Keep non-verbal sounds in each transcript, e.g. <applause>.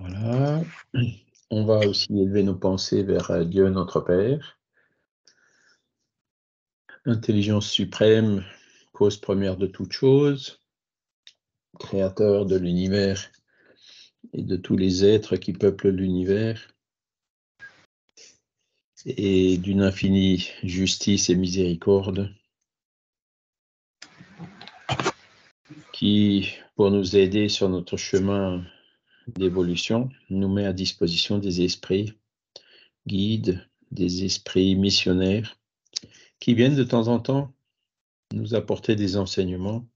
Voilà. On va aussi élever nos pensées vers euh, Dieu notre Père. Intelligence suprême, cause première de toute chose, créateur de l'univers et de tous les êtres qui peuplent l'univers, et d'une infinie justice et miséricorde, qui, pour nous aider sur notre chemin d'évolution nous met à disposition des esprits guides, des esprits missionnaires qui viennent de temps en temps nous apporter des enseignements,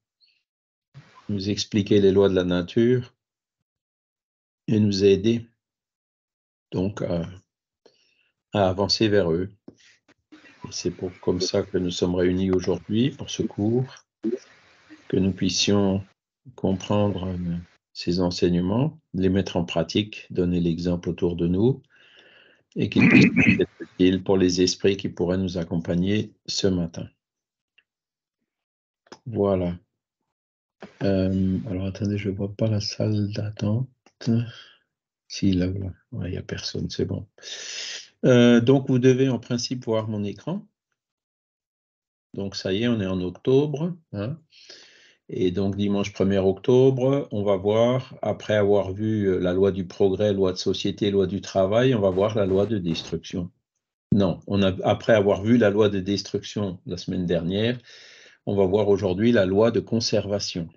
nous expliquer les lois de la nature et nous aider donc à, avancer vers eux. C'est pour comme ça que nous sommes réunis aujourd'hui pour ce cours, que nous puissions comprendre ces enseignements, les mettre en pratique, donner l'exemple autour de nous, et qu'ils puissent <coughs> être utiles pour les esprits qui pourraient nous accompagner ce matin. Voilà. Euh, alors attendez, je ne vois pas la salle d'attente. Si, là, Il n'y a personne, c'est bon. Euh, donc, vous devez en principe voir mon écran. Donc, ça y est, on est en octobre. Hein. Et donc dimanche 1er octobre, on va voir, après avoir vu euh, la loi du progrès, loi de société, loi du travail, on va voir la loi de destruction. Non, on après avoir vu la loi de destruction la semaine dernière, on va voir aujourd'hui la loi de conservation.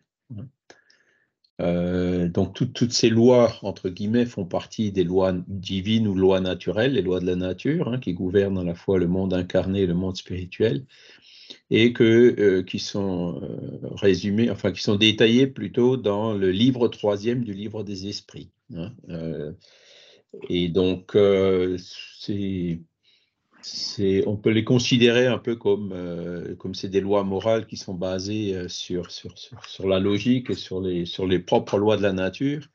Euh, donc toutes ces lois, entre guillemets, font partie des lois divines ou lois naturelles, les lois de la nature, hein, qui gouvernent à la fois le monde incarné et le monde spirituel et que, euh, qui sont euh, résumés, enfin qui sont détaillés plutôt dans le livre troisième du livre des esprits. Hein, euh. et donc, c'est, on peut les considérer un peu comme, comme c'est des lois morales qui sont basées sur, sur, sur, la logique et sur les, sur les propres lois de la nature.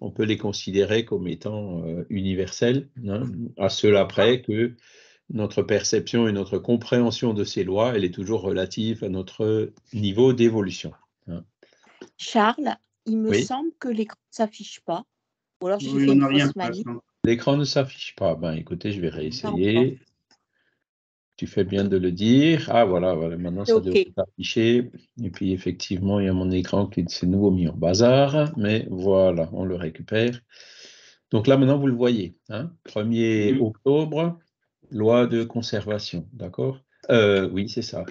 On peut les considérer comme étant universelles, hein, à cela près que notre perception et notre compréhension de ces lois, elle est toujours relative à notre niveau d'évolution. Hein. Charles, il me semble que l'écran ne s'affiche pas. Ou alors j'ai oui, fait L'écran ne s'affiche pas. Ben écoutez, je vais réessayer. Tu fais bien de le dire. Ah voilà, maintenant ça doit devrait s'afficher. Et puis effectivement, il y a mon écran qui s'est nouveau mis en bazar, mais voilà, on le récupère. Donc là maintenant, vous le voyez. Hein 1er octobre, loi de conservation, d'accord euh, Oui, c'est ça.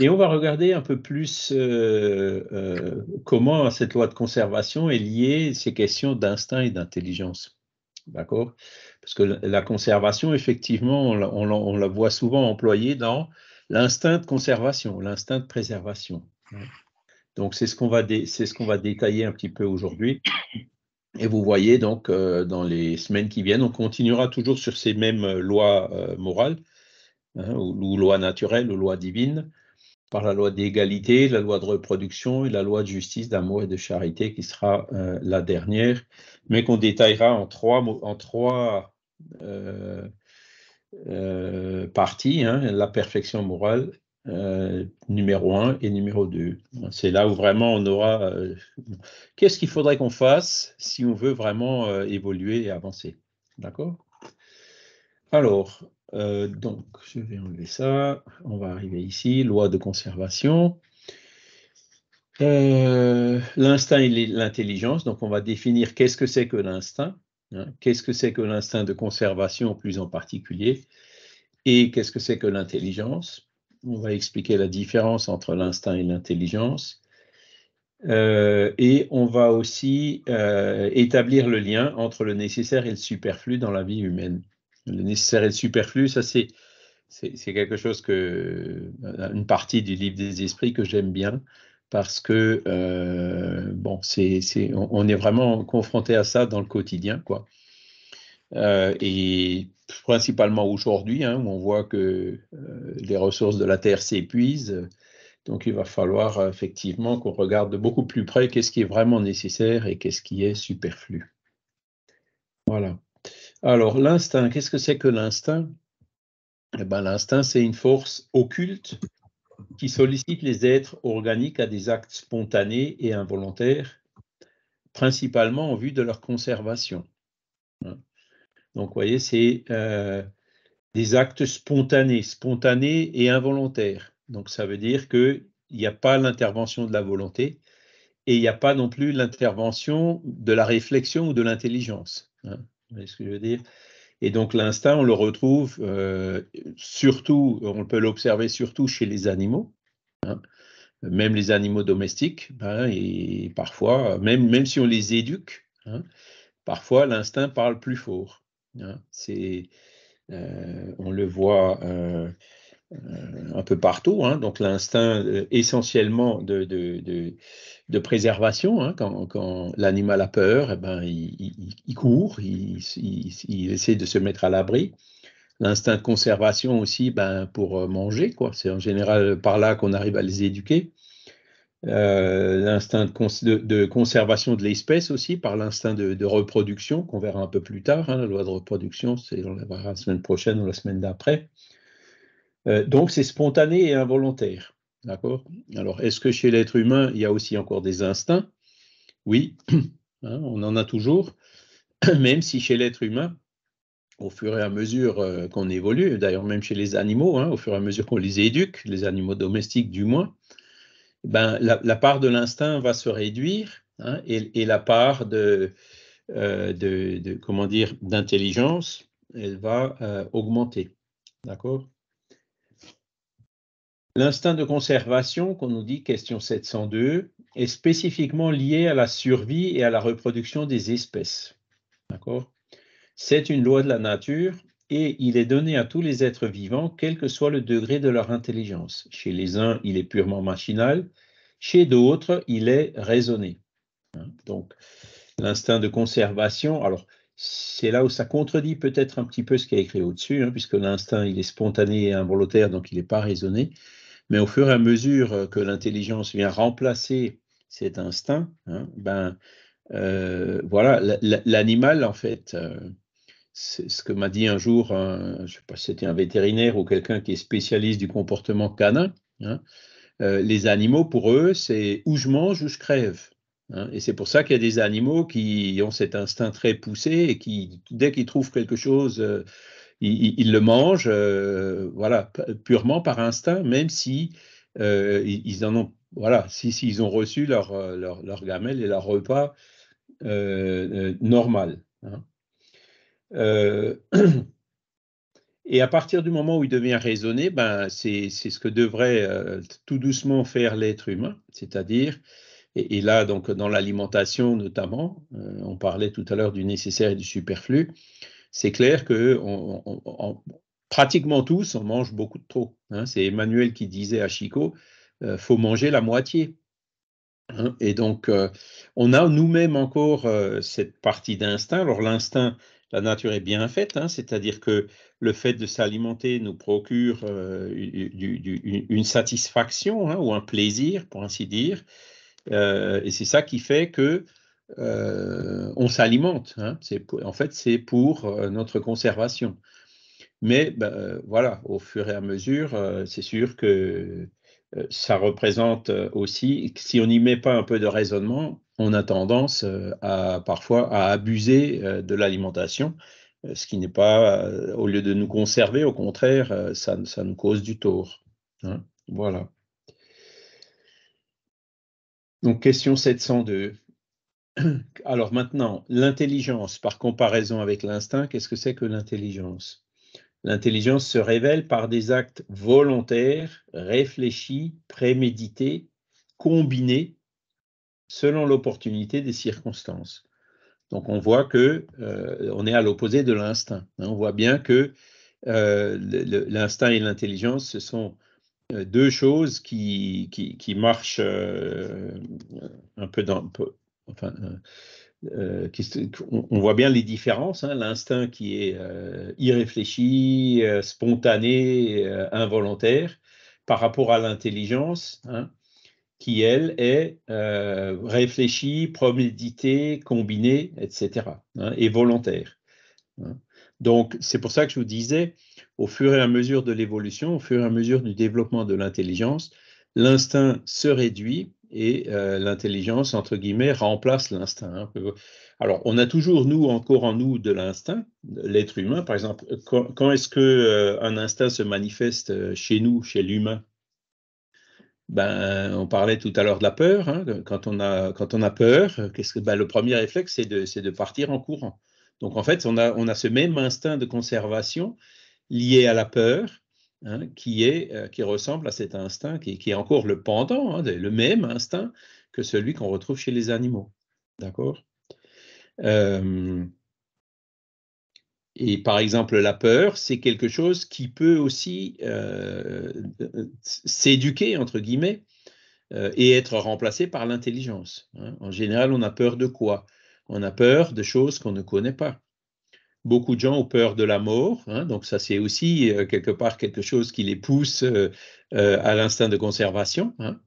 Et on va regarder un peu plus euh, euh, comment cette loi de conservation est liée à ces questions d'instinct et d'intelligence. D'accord Parce que la conservation, effectivement, on la, voit souvent employée dans l'instinct de conservation, l'instinct de préservation. Donc, c'est ce qu'on va, c'est ce qu'on va détailler un petit peu aujourd'hui. Et vous voyez donc euh, dans les semaines qui viennent, on continuera toujours sur ces mêmes euh, lois euh, morales, hein, ou, lois naturelles, ou lois divines, par la loi d'égalité, la loi de reproduction et la loi de justice, d'amour et de charité, qui sera la dernière, mais qu'on détaillera en trois, en parties, hein, la perfection morale, euh, numéro 1 et numéro 2. C'est là où vraiment on aura... Euh, qu'est-ce qu'il faudrait qu'on fasse si on veut vraiment euh, évoluer et avancer D'accord Alors, donc, je vais enlever ça. On va arriver ici, loi de conservation. l'instinct et l'intelligence, donc on va définir qu'est-ce que c'est que l'instinct, hein. qu'est-ce que c'est que l'instinct de conservation plus en particulier, et qu'est-ce que c'est que l'intelligence on va expliquer la différence entre l'instinct et l'intelligence. Euh, et on va aussi euh, établir le lien entre le nécessaire et le superflu dans la vie humaine. Le nécessaire et le superflu, ça c'est quelque chose que euh, une partie du livre des esprits que j'aime bien parce que bon, c'est on, est vraiment confronté à ça dans le quotidien quoi. Euh, et principalement aujourd'hui, hein, on voit que euh, les ressources de la Terre s'épuisent. Donc il va falloir effectivement qu'on regarde de beaucoup plus près qu'est-ce qui est vraiment nécessaire et qu'est-ce qui est superflu. Voilà. Alors l'instinct, qu'est-ce que c'est que l'instinct eh ben, L'instinct, c'est une force occulte qui sollicite les êtres organiques à des actes spontanés et involontaires, principalement en vue de leur conservation. Hein. Donc, vous voyez, c'est euh, des actes spontanés, spontanés et involontaires. Donc, ça veut dire qu'il n'y a pas l'intervention de la volonté et il n'y a pas non plus l'intervention de la réflexion ou de l'intelligence. Hein. vous voyez ce que je veux dire Et donc, l'instinct, on le retrouve euh, surtout, on peut l'observer surtout chez les animaux. Hein. même les animaux domestiques, ben, et parfois, même, même si on les éduque, hein, parfois l'instinct parle plus fort. Hein, c'est, euh, on le voit euh, euh, un peu partout, hein, donc l'instinct essentiellement de, de, préservation. Hein, quand, l'animal a peur, eh ben, il, court, il, il, essaie de se mettre à l'abri. L'instinct de conservation aussi ben, pour manger, quoi. c'est en général par là qu'on arrive à les éduquer. Euh, l'instinct de, conservation de l'espèce aussi, par l'instinct de, reproduction, qu'on verra un peu plus tard. Hein, la loi de reproduction, c'est, on la verra la semaine prochaine ou la semaine d'après. Euh, donc c'est spontané et involontaire. D'accord Alors, est-ce que chez l'être humain, il y a aussi encore des instincts Oui, <clears throat> hein, on en a toujours, <clears throat> même si chez l'être humain, au fur et à mesure euh, qu'on évolue, d'ailleurs même chez les animaux, hein, au fur et à mesure qu'on les éduque, les animaux domestiques du moins, ben, la, part de l'instinct va se réduire hein, et, la part euh, de, comment dire d'intelligence, elle va euh, augmenter. D'accord L'instinct de conservation, qu'on nous dit, question 702, est spécifiquement lié à la survie et à la reproduction des espèces. D'accord C'est une loi de la nature et il est donné à tous les êtres vivants, quel que soit le degré de leur intelligence. Chez les uns, il est purement machinal, chez d'autres, il est raisonné. Hein, donc, l'instinct de conservation, alors c'est là où ça contredit peut-être un petit peu ce qui est écrit au-dessus, hein, puisque l'instinct, il est spontané et involontaire, donc il n'est pas raisonné. Mais au fur et à mesure euh, que l'intelligence vient remplacer cet instinct, hein, ben euh, voilà, l'animal, en fait, euh, c'est ce que m'a dit un jour, je sais pas si c'était un vétérinaire ou quelqu'un qui est spécialiste du comportement canin. Hein, euh, les animaux, pour eux, c'est où je mange ou je crève. Hein. Et c'est pour ça qu'il y a des animaux qui ont cet instinct très poussé et qui, dès qu'ils trouvent quelque chose, euh, ils, le mangent, euh, voilà, purement par instinct, même si ils, en ont, voilà, si, ont reçu leur, gamelle et leur repas normal. Hein. Euh, <clears throat> et à partir du moment où il devient raisonné, ben, c'est ce que devrait euh, tout doucement faire l'être humain, c'est-à-dire, et, là, donc, dans l'alimentation notamment, euh, on parlait tout à l'heure du nécessaire et du superflu, c'est clair que pratiquement tous, on mange beaucoup de trop. Hein. C'est Emmanuel qui disait à Chico, il faut manger la moitié. Hein. Et donc, on a nous-mêmes encore cette partie d'instinct. Alors, l'instinct, la nature est bien faite, hein, c'est-à-dire que le fait de s'alimenter nous procure une satisfaction hein, ou un plaisir, pour ainsi dire, et c'est ça qui fait que on s'alimente. Hein, en fait, c'est pour notre conservation. Mais bah, voilà, au fur et à mesure, c'est sûr que ça représente aussi, si on n'y met pas un peu de raisonnement, on a tendance euh, à parfois à abuser euh, de l'alimentation, euh, ce qui n'est pas, au lieu de nous conserver, au contraire, ça, ça nous cause du tort. Hein. voilà. Donc, question 702. <clears throat> Alors maintenant, l'intelligence, par comparaison avec l'instinct, qu'est-ce que c'est que l'intelligence L'intelligence se révèle par des actes volontaires, réfléchis, prémédités, combinés selon l'opportunité des circonstances. Donc on voit que euh, on est à l'opposé de l'instinct. Hein. On voit bien que euh, l'instinct et l'intelligence, ce sont euh, deux choses qui, qui, marchent un peu dans... enfin, on, voit bien les différences, hein. l'instinct qui est irréfléchi, spontané, involontaire, par rapport à l'intelligence, hein qui, elle, est euh, réfléchie, proméditée, combinée, etc., hein, et volontaire. Hein. Donc, c'est pour ça que je vous disais, au fur et à mesure de l'évolution, au fur et à mesure du développement de l'intelligence, l'instinct se réduit et euh, l'intelligence, entre guillemets, remplace l'instinct. Hein. Alors, on a toujours, nous, encore en nous, de l'instinct, l'être humain, par exemple. Quand, est-ce qu'un euh, un instinct se manifeste chez nous, chez l'humain ben, on parlait tout à l'heure de la peur. Hein, quand, on a, quand on a peur, euh, qu'est-ce que, ben, le premier réflexe, c'est de, partir en courant. Donc, en fait, on a, on a, ce même instinct de conservation lié à la peur hein, qui, est, euh, qui ressemble à cet instinct qui, qui est encore le pendant, hein, le même instinct que celui qu'on retrouve chez les animaux. D'accord euh, et par exemple, la peur, c'est quelque chose qui peut aussi euh, s'éduquer, entre guillemets, euh, et être remplacé par l'intelligence. Hein. En général, on a peur de quoi On a peur de choses qu'on ne connaît pas. Beaucoup de gens ont peur de la mort, hein, donc ça c'est aussi euh, quelque part quelque chose qui les pousse à l'instinct de conservation. Hein.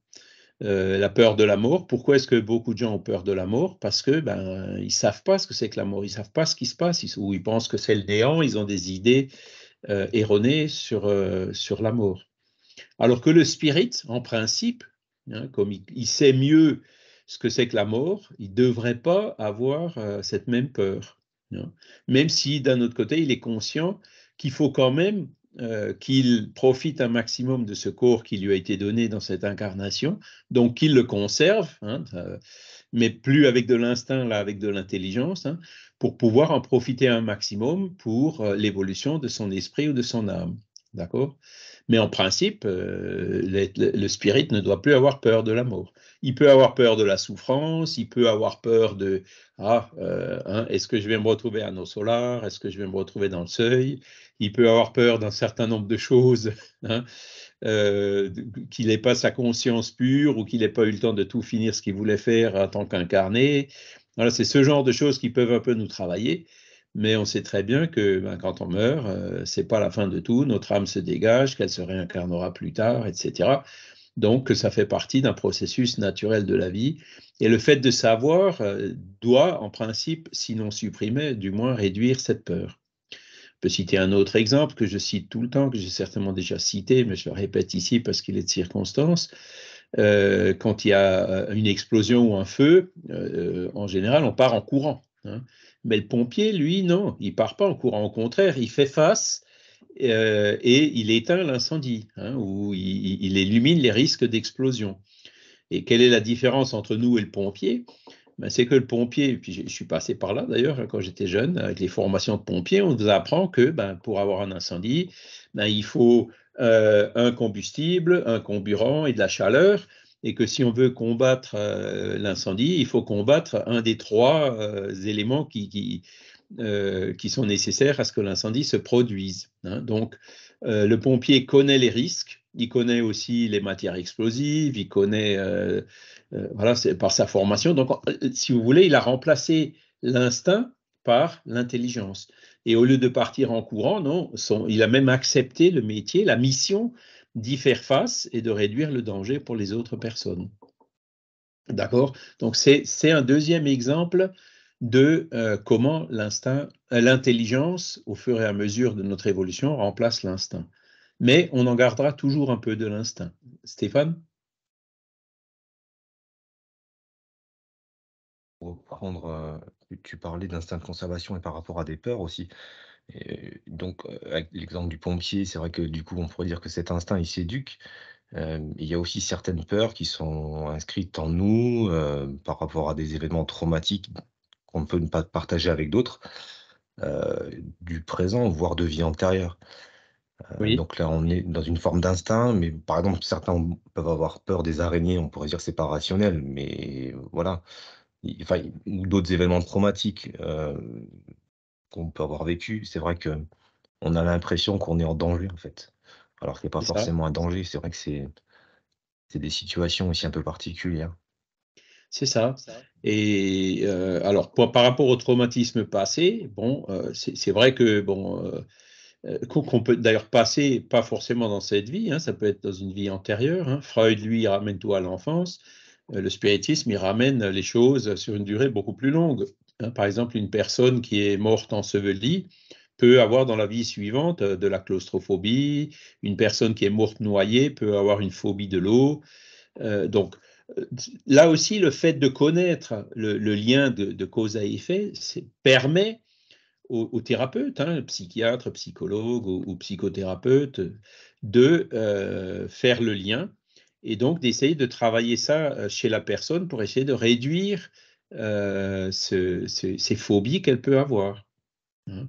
Euh, la peur de la mort. Pourquoi est-ce que beaucoup de gens ont peur de la mort Parce que ben ils savent pas ce que c'est que la mort, ils savent pas ce qui se passe, ou ils pensent que c'est le néant, ils ont des idées euh, erronées sur, euh, sur la mort. Alors que le spirit, en principe, hein, comme il, sait mieux ce que c'est que la mort, il ne devrait pas avoir cette même peur. Hein. Même si d'un autre côté, il est conscient qu'il faut quand même euh, qu'il profite un maximum de ce corps qui lui a été donné dans cette incarnation, donc qu'il le conserve, hein, euh, mais plus avec de l'instinct, là avec de l'intelligence, hein, pour pouvoir en profiter un maximum pour euh, l'évolution de son esprit ou de son âme. D'accord mais en principe, euh, le spirit ne doit plus avoir peur de la mort. Il peut avoir peur de la souffrance, il peut avoir peur de ah, euh, hein, est-ce que je vais me retrouver à nos solars, est-ce que je vais me retrouver dans le seuil. Il peut avoir peur d'un certain nombre de choses, <laughs> hein, euh, qu'il n'ait pas sa conscience pure ou qu'il n'ait pas eu le temps de tout finir ce qu'il voulait faire en tant qu'incarné. Voilà, c'est ce genre de choses qui peuvent un peu nous travailler mais on sait très bien que ben, quand on meurt, ce euh, c'est pas la fin de tout, notre âme se dégage, qu'elle se réincarnera plus tard, etc. Donc que ça fait partie d'un processus naturel de la vie. Et le fait de savoir euh, doit, en principe, sinon supprimer, du moins réduire cette peur. Je peux citer un autre exemple que je cite tout le temps, que j'ai certainement déjà cité, mais je le répète ici parce qu'il est de circonstance. Euh, quand il y a une explosion ou un feu, en général, on part en courant. Hein. Mais le pompier, lui, non, il part pas en courant. Au contraire, il fait face euh, et il éteint l'incendie hein, ou il, élimine les risques d'explosion. Et quelle est la différence entre nous et le pompier ben, C'est que le pompier, puis je, suis passé par là d'ailleurs quand j'étais jeune, avec les formations de pompiers, on nous apprend que ben, pour avoir un incendie, ben, il faut euh, un combustible, un comburant et de la chaleur et que si on veut combattre euh, l'incendie, il faut combattre un des trois euh, éléments qui, euh, qui, sont nécessaires à ce que l'incendie se produise. Hein. Donc, le pompier connaît les risques, il connaît aussi les matières explosives, il connaît, voilà, par sa formation. Donc, si vous voulez, il a remplacé l'instinct par l'intelligence. Et au lieu de partir en courant, non, il a même accepté le métier, la mission d'y faire face et de réduire le danger pour les autres personnes. D'accord Donc c'est un deuxième exemple de euh, comment euh, l'intelligence, au fur et à mesure de notre évolution, remplace l'instinct. Mais on en gardera toujours un peu de l'instinct. Stéphane Reprendre, euh, tu parlais d'instinct de conservation et par rapport à des peurs aussi donc, avec l'exemple du pompier, c'est vrai que du coup, on pourrait dire que cet instinct, il s'éduque. il y a aussi certaines peurs qui sont inscrites en nous par rapport à des événements traumatiques qu'on ne peut pas partager avec d'autres, du présent, voire de vie antérieure. Donc là, on est dans une forme d'instinct, mais par exemple, certains peuvent avoir peur des araignées, on pourrait dire que c'est pas rationnel, mais voilà. Enfin, ou d'autres événements traumatiques on peut avoir vécu, c'est vrai que on a l'impression qu'on est en danger en fait. Alors qu'il n'y a pas forcément un danger, c'est vrai que c'est des situations aussi un peu particulières. C'est ça. Et euh, alors, par rapport au traumatisme passé, bon, euh, c'est vrai que bon, euh, qu'on peut d'ailleurs passer, pas forcément dans cette vie, hein, ça peut être dans une vie antérieure. Hein. Freud, lui, ramène tout à l'enfance. le spiritisme, il ramène les choses sur une durée beaucoup plus longue. Hein, par exemple, une personne qui est morte ensevelie peut avoir dans la vie suivante euh, de la claustrophobie, une personne qui est morte noyée peut avoir une phobie de l'eau. Euh, donc, euh, là aussi, le fait de connaître le, lien de, cause à effet permet aux, thérapeutes, hein, psychiatres, psychologues ou, psychothérapeute, psychothérapeutes, de faire le lien et donc d'essayer de travailler ça chez la personne pour essayer de réduire euh, ces phobies qu'elle peut avoir. Hein.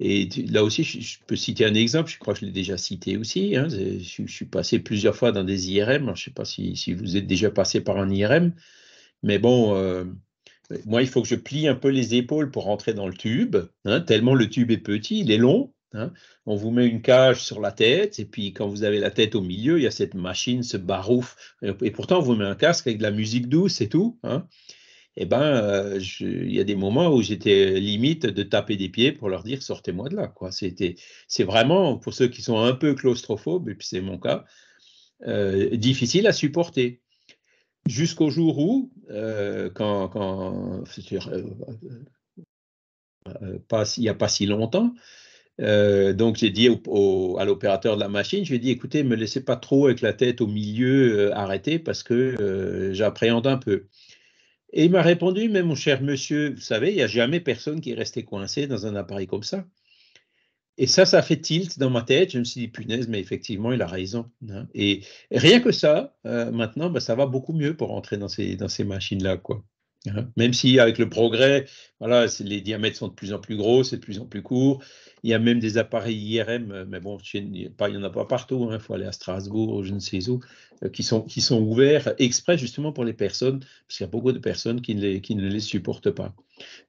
Et là aussi, je, peux citer un exemple, je crois que je l'ai déjà cité aussi. Hein, je, suis passé plusieurs fois dans des IRM, je ne sais pas si, vous êtes déjà passé par un IRM, mais bon, euh, moi, il faut que je plie un peu les épaules pour rentrer dans le tube, hein, tellement le tube est petit, il est long. On vous met une cage sur la tête, et puis quand vous avez la tête au milieu, il y a cette machine, ce barouf, et pourtant on vous met un casque avec de la musique douce et tout eh ben, euh, il y a des moments où j'étais euh, limite de taper des pieds pour leur dire sortez-moi de là. Quoi. C'était, c'est vraiment, pour ceux qui sont un peu claustrophobes, et puis c'est mon cas, euh, difficile à supporter. Jusqu'au jour où, quand, il n'y a pas si longtemps, donc j'ai dit à l'opérateur de la machine, je lui ai dit, écoutez, me laissez pas trop avec la tête au milieu, arrêtée parce que j'appréhende un peu. Et il m'a répondu, mais mon cher monsieur, vous savez, il n'y a jamais personne qui est resté coincé dans un appareil comme ça. Et ça, ça fait tilt dans ma tête. Je me suis dit, punaise, mais effectivement, il a raison. Hein. Et rien que ça, euh, maintenant, bah, ça va beaucoup mieux pour rentrer dans ces, dans ces machines-là. quoi. Hein? Même si avec le progrès, voilà, les diamètres sont de plus en plus gros, c'est de plus en plus court. Il y a même des appareils IRM, euh, mais bon, il n'y en a pas partout. Hein. Il faut aller à Strasbourg, je ne sais où, euh, qui sont, qui sont ouverts exprès justement pour les personnes, parce qu'il y a beaucoup de personnes qui ne, les, qui ne les supportent pas.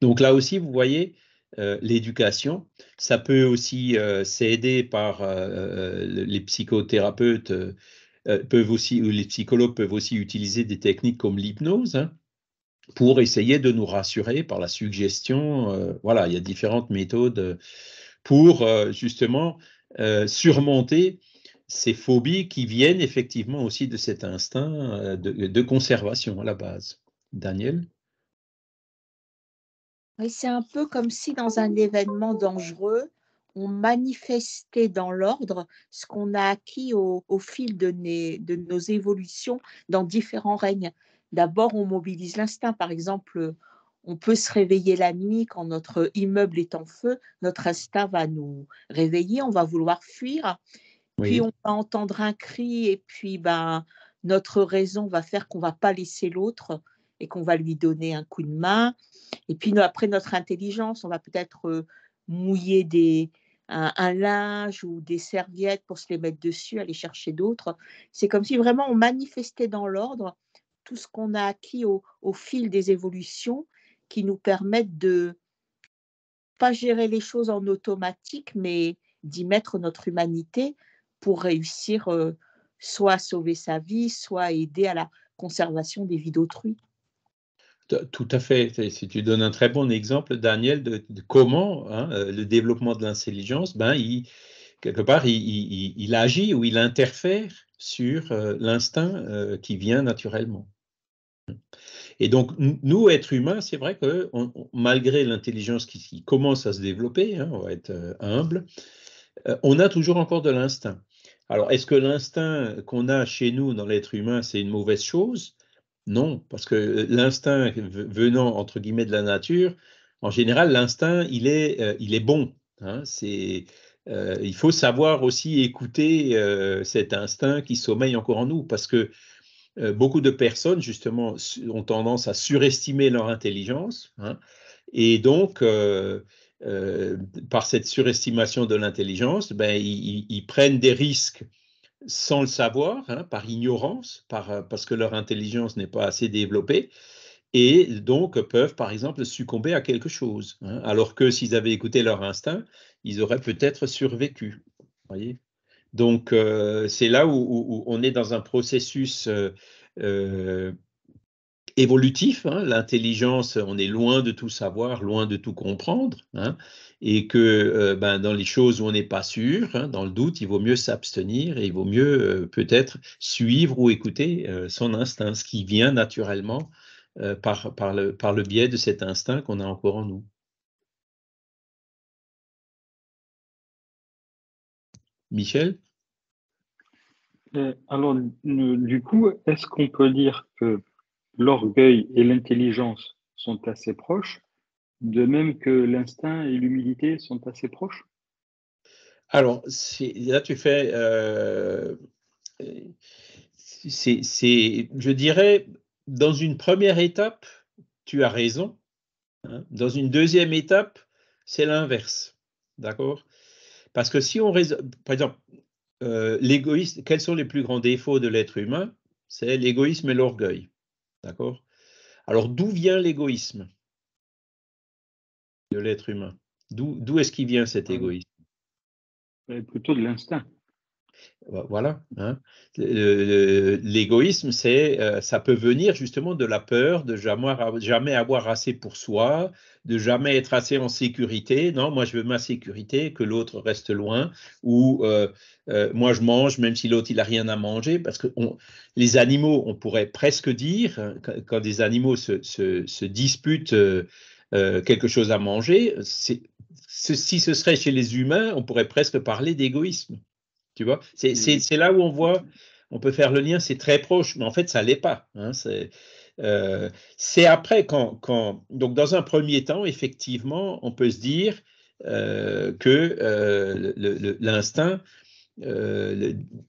Donc là aussi, vous voyez, euh, l'éducation. Ça peut aussi s'aider par les psychothérapeutes peuvent aussi, ou les psychologues peuvent aussi utiliser des techniques comme l'hypnose. Hein pour essayer de nous rassurer par la suggestion. Euh, voilà, il y a différentes méthodes euh, pour euh, justement surmonter ces phobies qui viennent effectivement aussi de cet instinct de, conservation à la base. Daniel oui, c'est un peu comme si dans un événement dangereux, on manifestait dans l'ordre ce qu'on a acquis au, fil de nos évolutions dans différents règnes. D'abord, on mobilise l'instinct. Par exemple, on peut se réveiller la nuit quand notre immeuble est en feu. Notre instinct va nous réveiller, on va vouloir fuir. Puis on va entendre un cri et puis ben, notre raison va faire qu'on va pas laisser l'autre et qu'on va lui donner un coup de main. Et puis après notre intelligence, on va peut-être euh, mouiller des, un, linge ou des serviettes pour se les mettre dessus, aller chercher d'autres. C'est comme si vraiment on manifestait dans l'ordre tout ce qu'on a acquis au, fil des évolutions qui nous permettent de pas gérer les choses en automatique, mais d'y mettre notre humanité pour réussir euh, soit à sauver sa vie, soit à aider à la conservation des vies d'autrui. Tout à fait. Si tu donnes un très bon exemple, Daniel, de, comment hein, euh, le développement de l'intelligence, ben, quelque part, il, agit ou il interfère sur euh, l'instinct qui vient naturellement. Et donc, nous, êtres humains, c'est vrai que malgré l'intelligence qui, commence à se développer, hein, on va être euh, humble, euh, on a toujours encore de l'instinct. Alors, est-ce que l'instinct qu'on a chez nous dans l'être humain, c'est une mauvaise chose Non, parce que euh, l'instinct venant, entre guillemets, de la nature, en général, l'instinct, il, est, il est bon. Hein. c'est, il faut savoir aussi écouter cet instinct qui sommeille encore en nous, parce que euh, beaucoup de personnes, justement, ont tendance à surestimer leur intelligence. Hein, et donc, euh, euh, par cette surestimation de l'intelligence, ben, ils, prennent des risques sans le savoir, hein, par ignorance, parce que leur intelligence n'est pas assez développée, et donc peuvent, par exemple, succomber à quelque chose, hein. alors que s'ils avaient écouté leur instinct, ils auraient peut-être survécu. Voyez donc, euh, c'est là où, on est dans un processus euh, euh, évolutif. Hein. L'intelligence, on est loin de tout savoir, loin de tout comprendre. Hein, et que ben, dans les choses où on n'est pas sûr, hein, dans le doute, il vaut mieux s'abstenir et il vaut mieux peut-être suivre ou écouter son instinct, ce qui vient naturellement par le biais de cet instinct qu'on a encore en nous. Michel euh, alors, euh, du coup, est-ce qu'on peut dire que l'orgueil et l'intelligence sont assez proches, de même que l'instinct et l'humilité sont assez proches Alors, là, tu fais... Euh, je dirais, dans une première étape, tu as raison. Hein. dans une deuxième étape, c'est l'inverse. D'accord Parce que si on par exemple, euh, L'égoïste, quels sont les plus grands défauts de l'être humain C'est l'égoïsme et l'orgueil. D'accord Alors, d'où vient l'égoïsme de l'être humain D'où est-ce qu'il vient cet euh, égoïsme euh, Plutôt de l'instinct. Voilà. Hein. L'égoïsme, c'est, euh, ça peut venir justement de la peur de jamais, avoir assez pour soi, de jamais être assez en sécurité. Non, moi je veux ma sécurité, que l'autre reste loin, ou euh, euh, moi je mange même si l'autre il n'a rien à manger, parce que les animaux, on pourrait presque dire hein, quand, des animaux se, disputent. quelque chose à manger, si ce serait chez les humains, on pourrait presque parler d'égoïsme. Tu vois mmh. C'est là où on voit, on peut faire le lien, c'est très proche, mais en fait, ça ne l'est pas. Hein, euh, c'est après quand, Donc, dans un premier temps, effectivement, on peut se dire euh, que euh, l'instinct.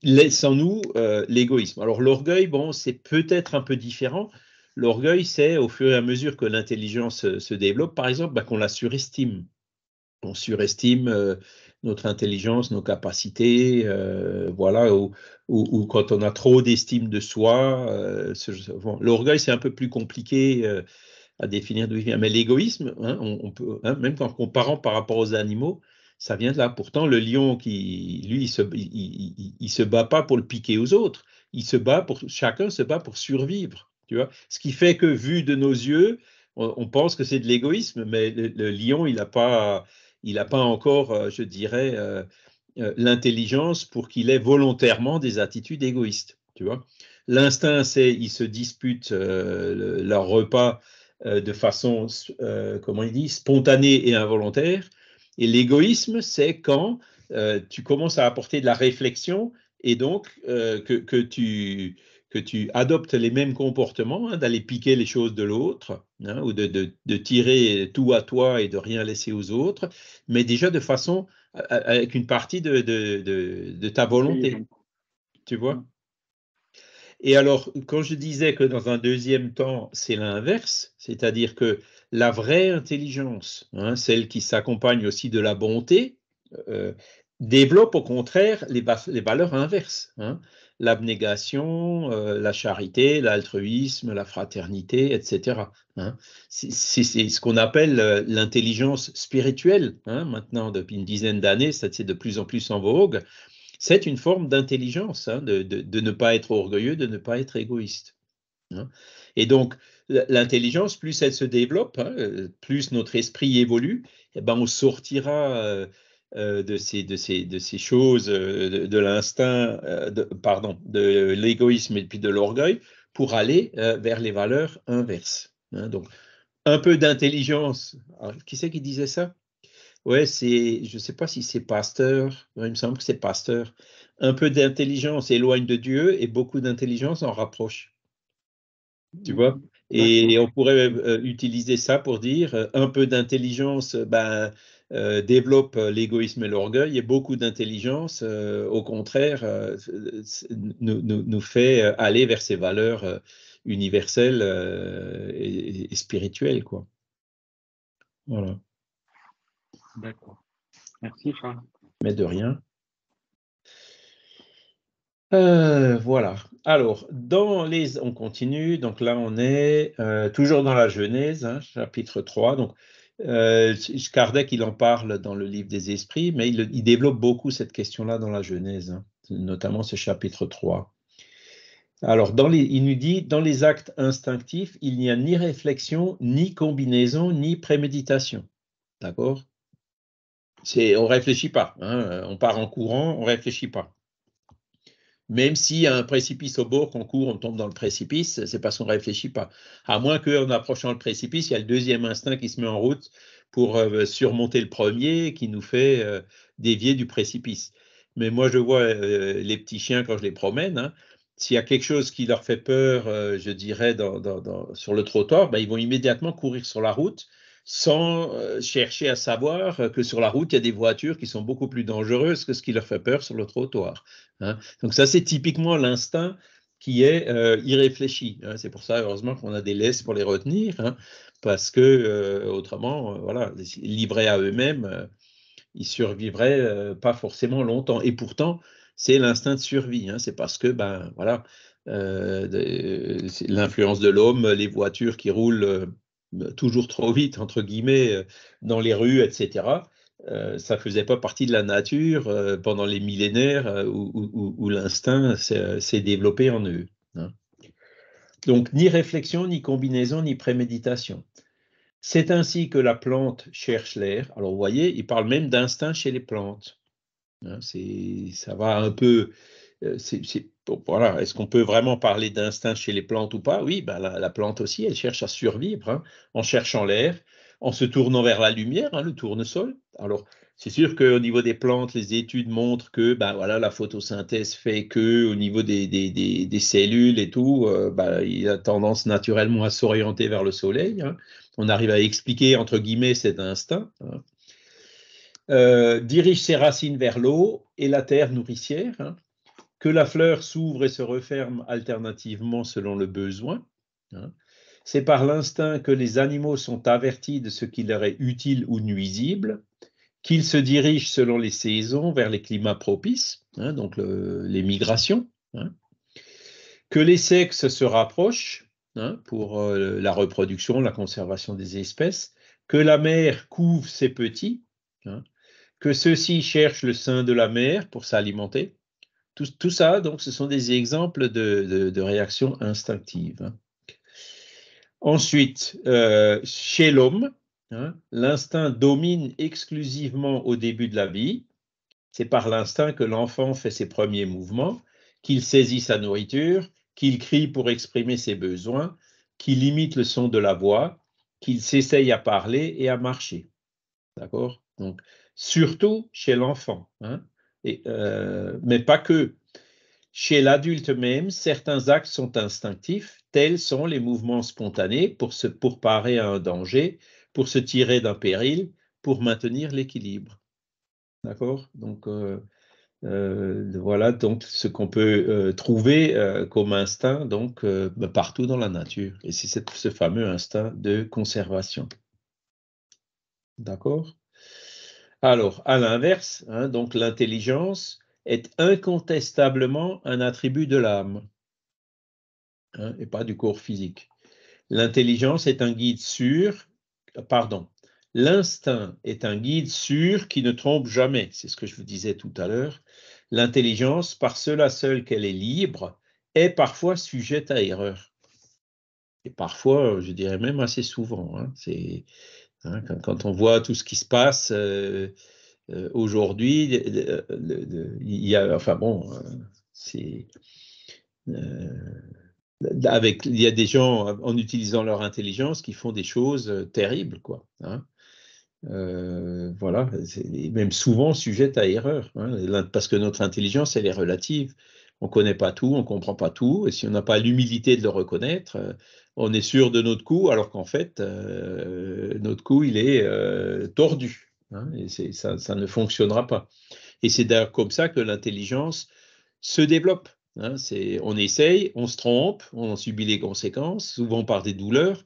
laisse en nous l'égoïsme. Alors l'orgueil, bon, c'est peut-être un peu différent. L'orgueil, c'est au fur et à mesure que l'intelligence se développe, par exemple, bah, qu'on la surestime. On surestime notre intelligence, nos capacités, euh, voilà, ou, quand on a trop d'estime de soi. Euh, l'orgueil, c'est un peu plus compliqué euh, à définir d'où il vient, mais l'égoïsme, hein, on, on, peut, hein, même en comparant par rapport aux animaux, ça vient de là. Pourtant, le lion, qui, lui, il se, il, se bat pas pour le piquer aux autres. Il se bat pour, chacun se bat pour survivre. Tu vois Ce qui fait que, vu de nos yeux, on, pense que c'est de l'égoïsme, mais le, le lion, il n'a pas il n'a pas encore, euh, je dirais, euh, euh, l'intelligence pour qu'il ait volontairement des attitudes égoïstes. Tu vois, l'instinct, c'est ils se disputent leur repas de façon, comment il dit, spontanée et involontaire. Et l'égoïsme, c'est quand tu commences à apporter de la réflexion et donc que, tu que tu adoptes les mêmes comportements, hein, d'aller piquer les choses de l'autre, hein, ou de, de, de, tirer tout à toi et de rien laisser aux autres, mais déjà de façon avec une partie de, de ta volonté. Tu vois mm. Et alors, quand je disais que dans un deuxième temps, c'est l'inverse, c'est-à-dire que la vraie intelligence, hein, celle qui s'accompagne aussi de la bonté, euh, euh, développe au contraire les, les valeurs inverses l'abnégation, euh, la charité, l'altruisme, la fraternité, etc. c'est hein. ce qu'on appelle euh, l'intelligence spirituelle. Hein, maintenant, depuis une dizaine d'années, ça c'est de plus en plus en vogue. C'est une forme d'intelligence, hein, de, ne pas être orgueilleux, de ne pas être égoïste. Et donc, l'intelligence, plus elle se développe, euh, plus notre esprit évolue, eh ben on sortira... Euh, de ces, de, de ces choses, euh, de, l'instinct, euh, pardon, de l'égoïsme et puis de l'orgueil, pour aller vers les valeurs inverses. Hein. donc, un peu d'intelligence. Qui c'est qui disait ça Ouais, c'est, je ne sais pas si c'est Pasteur, hein, il me semble que c'est Pasteur. Un peu d'intelligence éloigne de Dieu et beaucoup d'intelligence en rapproche. Tu vois et, on pourrait utiliser ça pour dire un peu d'intelligence, ben, euh, développe euh, l'égoïsme et l'orgueil et beaucoup d'intelligence, euh, au contraire, nous, nous, fait aller vers ces valeurs universelles et, spirituelles. Quoi. Voilà. D'accord. Merci, Charles. Mais de rien. voilà. Alors, dans les, on continue. Donc là, on est toujours dans la Genèse, hein, chapitre 3. Donc, Kardec, euh, il en parle dans le livre des esprits, mais il, développe beaucoup cette question-là dans la Genèse, hein, notamment ce chapitre 3. Alors, dans il nous dit, dans les actes instinctifs, il n'y a ni réflexion, ni combinaison, ni préméditation. D'accord on ne réfléchit pas. Hein, on part en courant, on ne réfléchit pas. Même s'il y a un précipice au bord, qu'on court, on tombe dans le précipice, c'est parce qu'on ne réfléchit pas. À moins qu'en approchant le précipice, il y a le deuxième instinct qui se met en route pour euh, surmonter le premier, qui nous fait euh, dévier du précipice. Mais moi, je vois euh, les petits chiens quand je les promène. Hein, s'il y a quelque chose qui leur fait peur, je dirais, sur le trottoir, ben, ils vont immédiatement courir sur la route sans euh, chercher à savoir euh, que sur la route, il y a des voitures qui sont beaucoup plus dangereuses que ce qui leur fait peur sur le trottoir. Hein. Donc ça, c'est typiquement l'instinct qui est euh, irréfléchi. Hein. C'est pour ça, heureusement, qu'on a des laisses pour les retenir, hein, parce que autrement, voilà, livrés à eux-mêmes, ils survivraient pas forcément longtemps. Et pourtant, c'est l'instinct de survie. c'est parce que, ben voilà, l'influence de l'homme, les voitures qui roulent toujours trop vite, entre guillemets, euh, dans les rues, etc. Euh, ça ne faisait pas partie de la nature euh, pendant les millénaires où, l'instinct s'est développé en eux. Hein. Donc ni réflexion, ni combinaison, ni préméditation. C'est ainsi que la plante cherche l'air. Alors vous voyez, il parle même d'instinct chez les plantes. Hein. ça va un peu euh, est, est-ce qu'on peut vraiment parler d'instinct chez les plantes ou pas Oui, ben, la, plante aussi, elle cherche à survivre hein, en cherchant l'air, en se tournant vers la lumière, hein, le tournesol. Alors, c'est sûr qu'au niveau des plantes, les études montrent que ben voilà, la photosynthèse fait que au niveau des, cellules et tout, euh, ben, il a tendance naturellement à s'orienter vers le soleil. Hein. On arrive à expliquer, entre guillemets, cet instinct. Euh, dirige ses racines vers l'eau et la terre nourricière que la fleur s'ouvre et se referme alternativement selon le besoin. Hein. C'est par l'instinct que les animaux sont avertis de ce qui leur est utile ou nuisible, qu'ils se dirigent selon les saisons vers les climats propices, hein, donc les migrations, hein. que les sexes se rapprochent pour euh, la reproduction, la conservation des espèces, que la mère couve ses petits, que ceux-ci cherchent le sein de la mer pour s'alimenter, tout, ça, donc, ce sont des exemples de, réactions instinctives. Hein. Ensuite, euh, chez l'homme, hein, l'instinct domine exclusivement au début de la vie. C'est par l'instinct que l'enfant fait ses premiers mouvements, qu'il saisit sa nourriture, qu'il crie pour exprimer ses besoins, qu'il imite le son de la voix, qu'il s'essaye à parler et à marcher. D'accord Donc, surtout chez l'enfant. Hein et, euh, mais pas que. Chez l'adulte même, certains actes sont instinctifs, tels sont les mouvements spontanés pour se pourparer à un danger, pour se tirer d'un péril, pour maintenir l'équilibre. D'accord Donc, euh, euh, voilà donc ce qu'on peut trouver comme instinct donc partout dans la nature. Et c'est ce fameux instinct de conservation. D'accord alors, à l'inverse, hein, donc l'intelligence est incontestablement un attribut de l'âme hein, et pas du corps physique. L'intelligence est un guide sûr, pardon, l'instinct est un guide sûr qui ne trompe jamais, c'est ce que je vous disais tout à l'heure. L'intelligence, par cela seul qu'elle est libre, est parfois sujette à erreur. Et parfois, je dirais même assez souvent. Hein, c'est Hein, quand, on voit tout ce qui se passe euh, euh, aujourd'hui, euh, il y a, enfin bon, c'est avec, il y a des gens en utilisant leur intelligence qui font des choses terribles, quoi. Hein. voilà, même souvent sujette à erreur, hein, parce que notre intelligence, elle est relative on ne connaît pas tout, on ne comprend pas tout, et si on n'a pas l'humilité de le reconnaître, euh, on est sûr de notre coup, alors qu'en fait, euh, notre coup, il est euh, tordu, hein, et ça, ne fonctionnera pas. Et c'est d'ailleurs comme ça que l'intelligence se développe. Hein. on essaye, on se trompe, on subit les conséquences, souvent par des douleurs,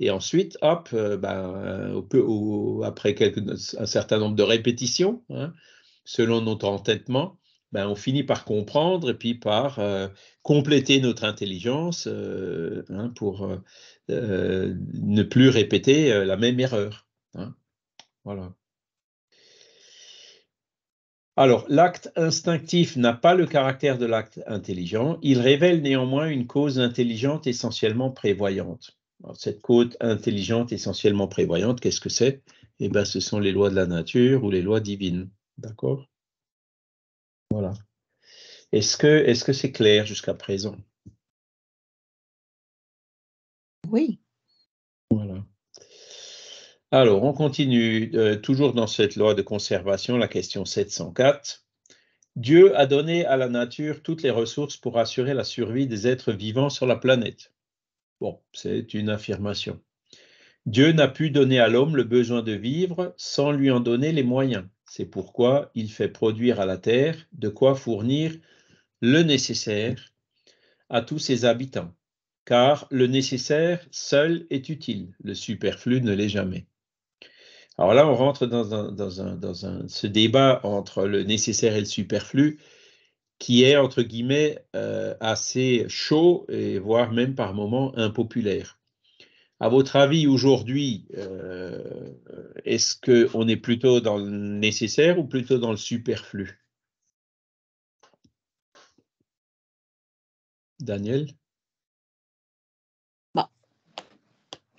et ensuite, hop, ben, après quelques, un certain nombre de répétitions, hein, selon notre entêtement, ben, on finit par comprendre et puis par euh, compléter notre intelligence euh, hein, pour euh, ne plus répéter la même erreur. Hein. Voilà. Alors, l'acte instinctif n'a pas le caractère de l'acte intelligent, il révèle néanmoins une cause intelligente essentiellement prévoyante. cette cause intelligente essentiellement prévoyante, qu'est-ce que c'est Eh bien, ce sont les lois de la nature ou les lois divines. D'accord voilà. Est-ce que ce c'est clair jusqu'à présent Oui. Voilà. Alors, on continue euh, toujours dans cette loi de conservation, la question 704. Dieu a donné à la nature toutes les ressources pour assurer la survie des êtres vivants sur la planète. Bon, c'est une affirmation. Dieu n'a pu donner à l'homme le besoin de vivre sans lui en donner les moyens. C'est pourquoi il fait produire à la terre de quoi fournir le nécessaire à tous ses habitants, car le nécessaire seul est utile, le superflu ne l'est jamais. Alors là, on rentre dans, ce débat entre le nécessaire et le superflu qui est, entre guillemets, euh, assez chaud et voire même par moments impopulaire. À votre avis, aujourd'hui, euh, est-ce que qu'on est plutôt dans le nécessaire ou plutôt dans le superflu Daniel bah,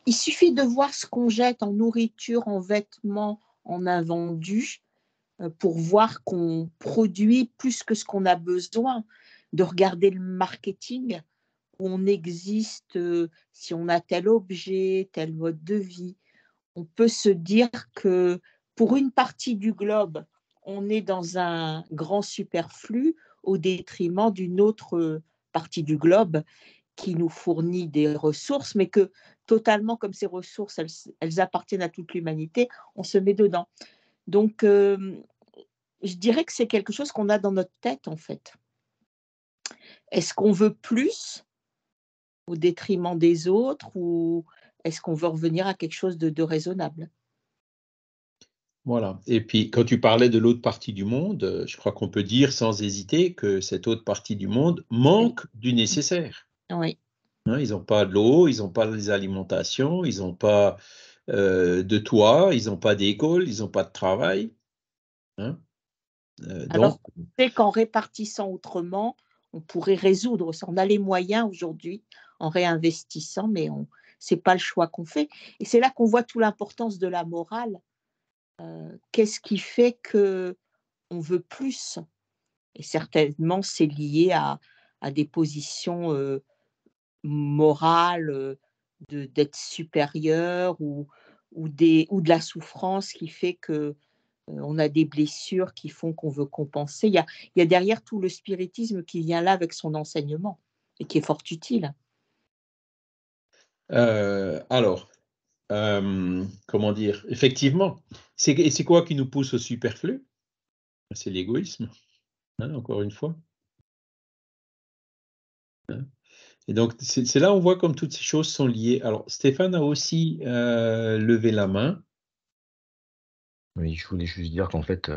Il suffit de voir ce qu'on jette en nourriture, en vêtements, en invendus, euh, pour voir qu'on produit plus que ce qu'on a besoin, de regarder le marketing on existe, euh, si on a tel objet, tel mode de vie, on peut se dire que pour une partie du globe, on est dans un grand superflu au détriment d'une autre euh, partie du globe qui nous fournit des ressources, mais que totalement comme ces ressources, elles, appartiennent à toute l'humanité, on se met dedans. Donc, euh, je dirais que c'est quelque chose qu'on a dans notre tête, en fait. Est-ce qu'on veut plus au détriment des autres ou est-ce qu'on veut revenir à quelque chose de, raisonnable Voilà. Et puis, quand tu parlais de l'autre partie du monde, euh, je crois qu'on peut dire sans hésiter que cette autre partie du monde manque du nécessaire. Oui. Hein, ils n'ont pas de l'eau, ils n'ont pas des alimentations, ils n'ont pas euh, de toit, ils n'ont pas d'école, ils n'ont pas de travail. Hein, euh, Alors, c'est qu'en répartissant autrement, on pourrait résoudre, on a les moyens aujourd'hui, en réinvestissant, mais on c'est pas le choix qu'on fait. Et c'est là qu'on voit toute l'importance de la morale. Euh, qu'est-ce qui fait que on veut plus Et certainement, c'est lié à, des positions euh, morales euh, de d'être supérieur ou ou des ou de la souffrance qui fait que on a des blessures qui font qu'on veut compenser. il y, a, derrière tout le spiritisme qui vient là avec son enseignement et qui est fort utile. Euh, alors, euh, comment dire Effectivement, c'est quoi qui nous pousse au superflu C'est l'égoïsme, hein, encore une fois. et donc, c'est là on voit comme toutes ces choses sont liées. Alors, Stéphane a aussi euh, levé la main. Oui, je voulais juste dire qu'en fait,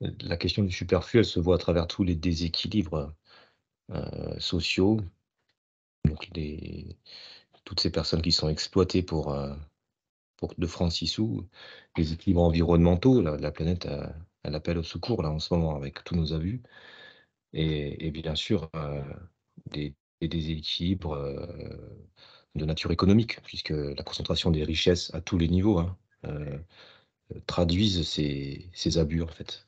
la question du superflu, elle se voit à travers tous les déséquilibres sociaux donc toutes ces personnes qui sont exploitées pour, euh, pour de sous, les équilibres environnementaux, la, planète a, euh, elle appelle au secours là en ce moment avec tous nos abus. Et, et bien sûr, euh, des, des, déséquilibres de nature économique, puisque la concentration des richesses à tous les niveaux hein, traduisent ces, abus en fait.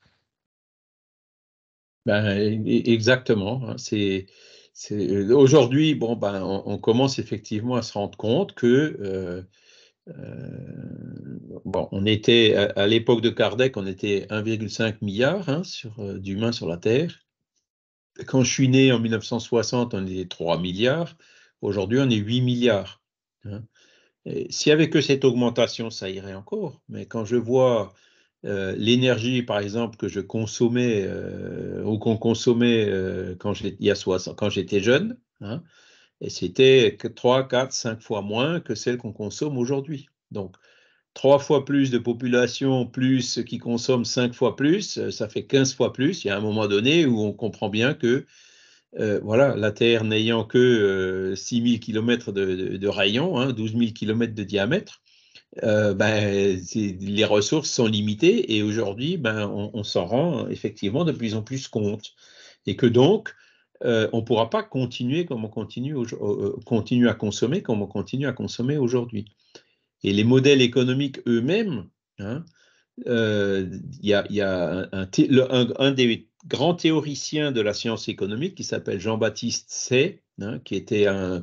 Ben, e, e, exactement. Hein. C'est euh, aujourd'hui, bon, ben, on, commence effectivement à se rendre compte que euh, euh, bon, on était à, l'époque de Kardec, on était 1,5 milliard hein, d'humains sur la Terre. Quand je suis né en 1960, on était 3 milliards. Aujourd'hui, on est 8 milliards. Hein. S'il n'y avait que cette augmentation, ça irait encore. Mais quand je vois euh, l'énergie, par exemple, que je consommais euh, ou qu'on consommait euh, quand j'étais jeune, hein, et c'était 3, 4, 5 fois moins que celle qu'on consomme aujourd'hui. Donc, 3 fois plus de population, plus qui consomme 5 fois plus, euh, ça fait 15 fois plus. Il y a un moment donné où on comprend bien que voilà, la Terre n'ayant que 6 000 km de, de, rayon, hein, 12 000 km de diamètre, euh, ben, les ressources sont limitées et aujourd'hui, ben, on, s'en rend effectivement de plus en plus compte. Et que donc, euh, on ne pourra pas continuer comme on continue, euh, continue, à consommer comme on continue à consommer aujourd'hui. Et les modèles économiques eux-mêmes, hein, il y a, y a un, un, des grands théoriciens de la science économique qui s'appelle Jean-Baptiste Say, hein, qui était un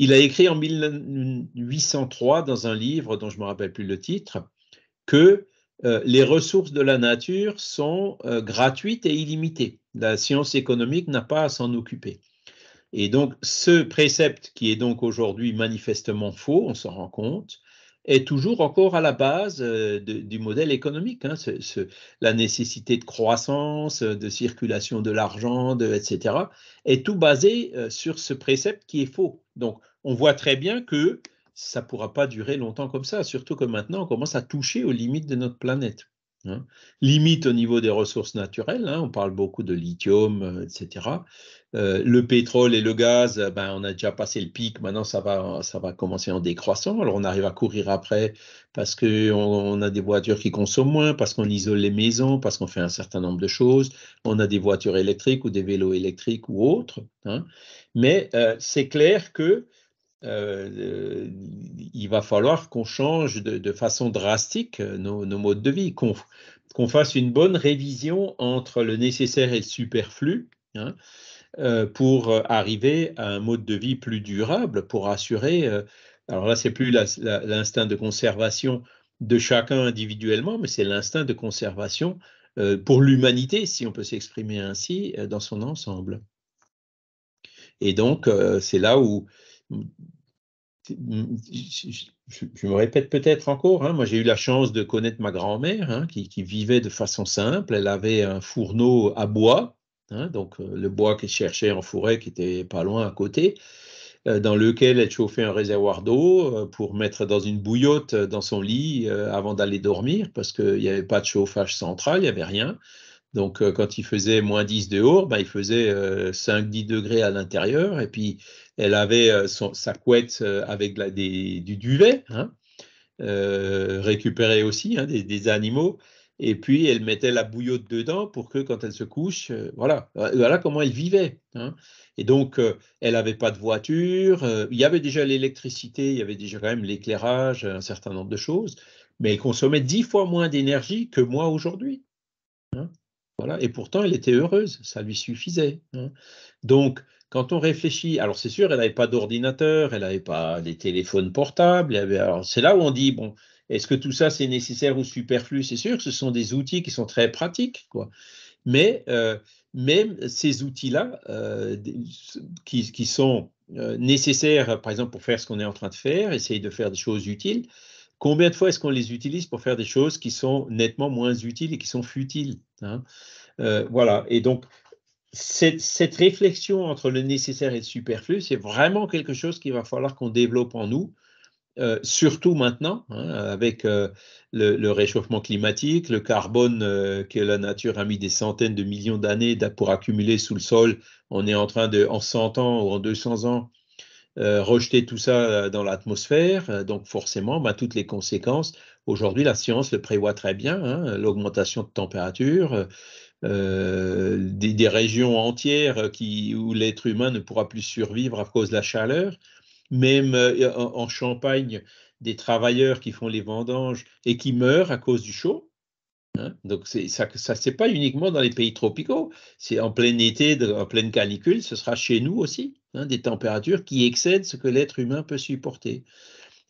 il a écrit en 1803, dans un livre dont je ne me rappelle plus le titre, que euh, les ressources de la nature sont euh, gratuites et illimitées. La science économique n'a pas à s'en occuper. Et donc, ce précepte, qui est donc aujourd'hui manifestement faux, on s'en rend compte, est toujours encore à la base euh, du modèle économique. Hein. la nécessité de croissance, de circulation de l'argent, etc., est tout basé sur ce précepte qui est faux. Donc, on voit très bien que ça ne pourra pas durer longtemps comme ça, surtout que maintenant on commence à toucher aux limites de notre planète. Limites hein. Limite au niveau des ressources naturelles, hein, on parle beaucoup de lithium, euh, etc. Euh, le pétrole et le gaz, euh, ben, on a déjà passé le pic, maintenant ça va, ça va commencer en décroissant. Alors on arrive à courir après parce qu'on a des voitures qui consomment moins, parce qu'on isole les maisons, parce qu'on fait un certain nombre de choses, on a des voitures électriques ou des vélos électriques ou autres. Hein. Mais c'est clair que euh, il va falloir qu'on change de, façon drastique euh, nos, modes de vie, qu'on fasse une bonne révision entre le nécessaire et le superflu. Hein, euh, pour arriver à un mode de vie plus durable, pour assurer, alors là, c'est plus l'instinct de conservation de chacun individuellement, mais c'est l'instinct de conservation pour l'humanité, si on peut s'exprimer ainsi, dans son ensemble. Et donc, c'est là où je, me répète peut-être encore, hein. moi j'ai eu la chance de connaître ma grand-mère hein, qui, vivait de façon simple. Elle avait un fourneau à bois, hein, donc euh, le bois qu'elle cherchait en forêt qui était pas loin à côté, euh, dans lequel elle chauffait un réservoir d'eau euh, pour mettre dans une bouillotte dans son lit avant d'aller dormir parce qu'il n'y avait pas de chauffage central, il n'y avait rien. Donc, euh, quand il faisait moins 10 dehors, ben, il faisait 5-10 euh, degrés à l'intérieur. Et puis, elle avait euh, sa couette avec la, du duvet, hein, récupéré aussi hein, des, animaux. Et puis, elle mettait la bouillotte dedans pour que quand elle se couche, voilà, voilà comment elle vivait. Hein. Et donc, elle n'avait pas de voiture, il y avait déjà l'électricité, il y avait déjà quand même l'éclairage, un certain nombre de choses, mais elle consommait 10 fois moins d'énergie que moi aujourd'hui. Voilà. Et pourtant, elle était heureuse, ça lui suffisait. Hein. Donc, quand on réfléchit, alors c'est sûr, elle n'avait pas d'ordinateur, elle n'avait pas les téléphones portables. alors c'est là où on dit, bon, est-ce que tout ça c'est nécessaire ou superflu C'est sûr que ce sont des outils qui sont très pratiques, quoi. Mais euh, même ces outils-là, euh, qui, qui, sont euh, nécessaires, par exemple, pour faire ce qu'on est en train de faire, essayer de faire des choses utiles, Combien de fois est-ce qu'on les utilise pour faire des choses qui sont nettement moins utiles et qui sont futiles hein euh, Voilà. Et donc, cette, réflexion entre le nécessaire et le superflu, c'est vraiment quelque chose qu'il va falloir qu'on développe en nous, euh, surtout maintenant, hein, avec euh, le, réchauffement climatique, le carbone que la nature a mis des centaines de millions d'années pour accumuler sous le sol. On est en train de, en 100 ans ou en 200 ans, euh, rejeter tout ça euh, dans l'atmosphère. Euh, donc forcément, bah, toutes les conséquences, aujourd'hui la science le prévoit très bien, hein, l'augmentation de température, des, régions entières qui, où l'être humain ne pourra plus survivre à cause de la chaleur. Même en Champagne, des travailleurs qui font les vendanges et qui meurent à cause du chaud. Hein? Donc ça, ça c'est pas uniquement dans les pays tropicaux, c'est en plein été, en pleine canicule, ce sera chez nous aussi, hein, des températures qui excèdent ce que l'être humain peut supporter.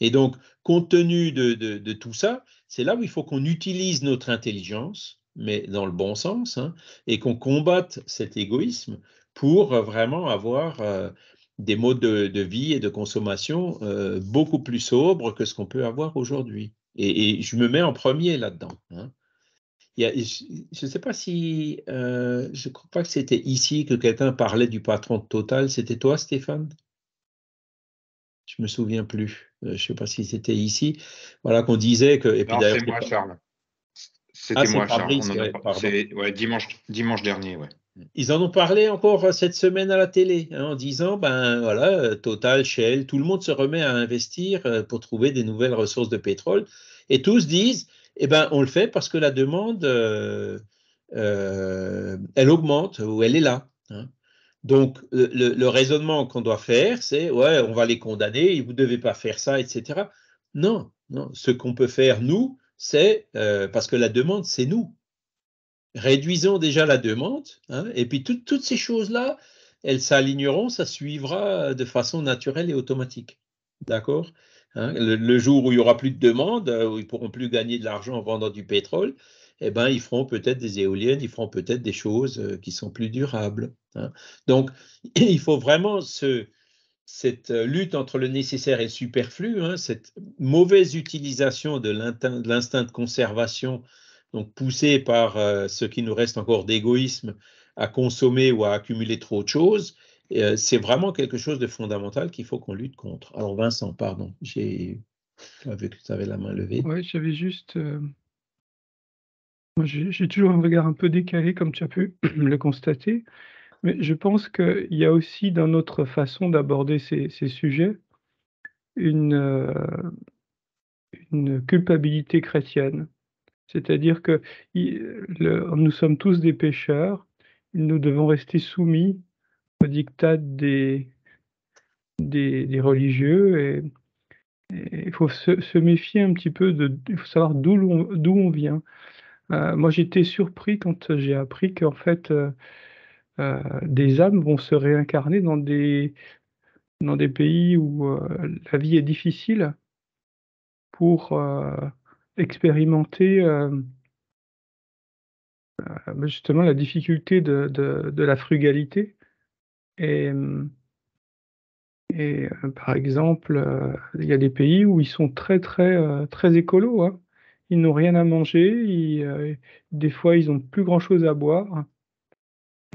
Et donc, compte tenu de, tout ça, c'est là où il faut qu'on utilise notre intelligence, mais dans le bon sens, hein, et qu'on combatte cet égoïsme pour euh, vraiment avoir euh, des modes de, vie et de consommation euh, beaucoup plus sobres que ce qu'on peut avoir aujourd'hui. Et, je me mets en premier là-dedans je ne sais pas si, euh, je ne crois pas que c'était ici que quelqu'un parlait du patron de Total. C'était toi, Stéphane Je ne me souviens plus. Euh, je ne sais pas si c'était ici. Voilà qu'on disait que. c'est moi, Charles. C'était ah, moi, Charles. On en a... pas ouais, dimanche, dimanche dernier, oui. Ils en ont parlé encore euh, cette semaine à la télé hein, en disant ben voilà Total, Shell, tout le monde se remet à investir pour trouver des nouvelles ressources de pétrole et tous disent eh bien, on le fait parce que la demande, euh, euh, elle augmente ou elle est là. Hein. Donc, le, raisonnement qu'on doit faire, c'est ouais, on va les condamner, vous ne devez pas faire ça, etc. Non, non. Ce qu'on peut faire, nous, c'est euh, parce que la demande, c'est nous. Réduisons déjà la demande, hein, et puis toutes ces choses-là, elles s'aligneront, ça suivra de façon naturelle et automatique. D'accord Hein, le, jour où il y aura plus de demande, euh, où ils pourront plus gagner de l'argent en vendant du pétrole, eh ben, ils feront peut-être des éoliennes, ils feront peut-être des choses euh, qui sont plus durables. Hein. Donc, <clears throat> il faut vraiment cette euh, lutte entre le nécessaire et le superflu, hein, cette mauvaise utilisation de l'instinct de conservation, donc poussé par ce qui nous reste encore d'égoïsme à consommer ou à accumuler trop de choses, euh, c'est vraiment quelque chose de fondamental qu'il faut qu'on lutte contre. Alors Vincent, pardon, j'ai vu que tu avais la main levée. Oui, j'avais juste... Euh, j'ai toujours un regard un peu décalé, comme tu as pu <clears throat> le constater, mais je pense qu'il y a aussi, dans notre façon d'aborder ces, sujets, euh, une, culpabilité chrétienne. C'est-à-dire que nous sommes tous des pécheurs, nous devons rester soumis au diktat des, des, religieux. Et il faut se, méfier un petit peu, de, il faut savoir d'où on, on, vient. Euh, moi, j'étais surpris quand j'ai appris qu'en fait, euh, euh, des âmes vont se réincarner dans des, dans des pays où la vie est difficile pour expérimenter justement la difficulté de la frugalité. Et, mmh, euh, par exemple, euh, il y a des pays où ils sont très, très, euh, très écolos. Hein. Ils n'ont rien à manger. des fois, ils n'ont plus grand-chose à boire.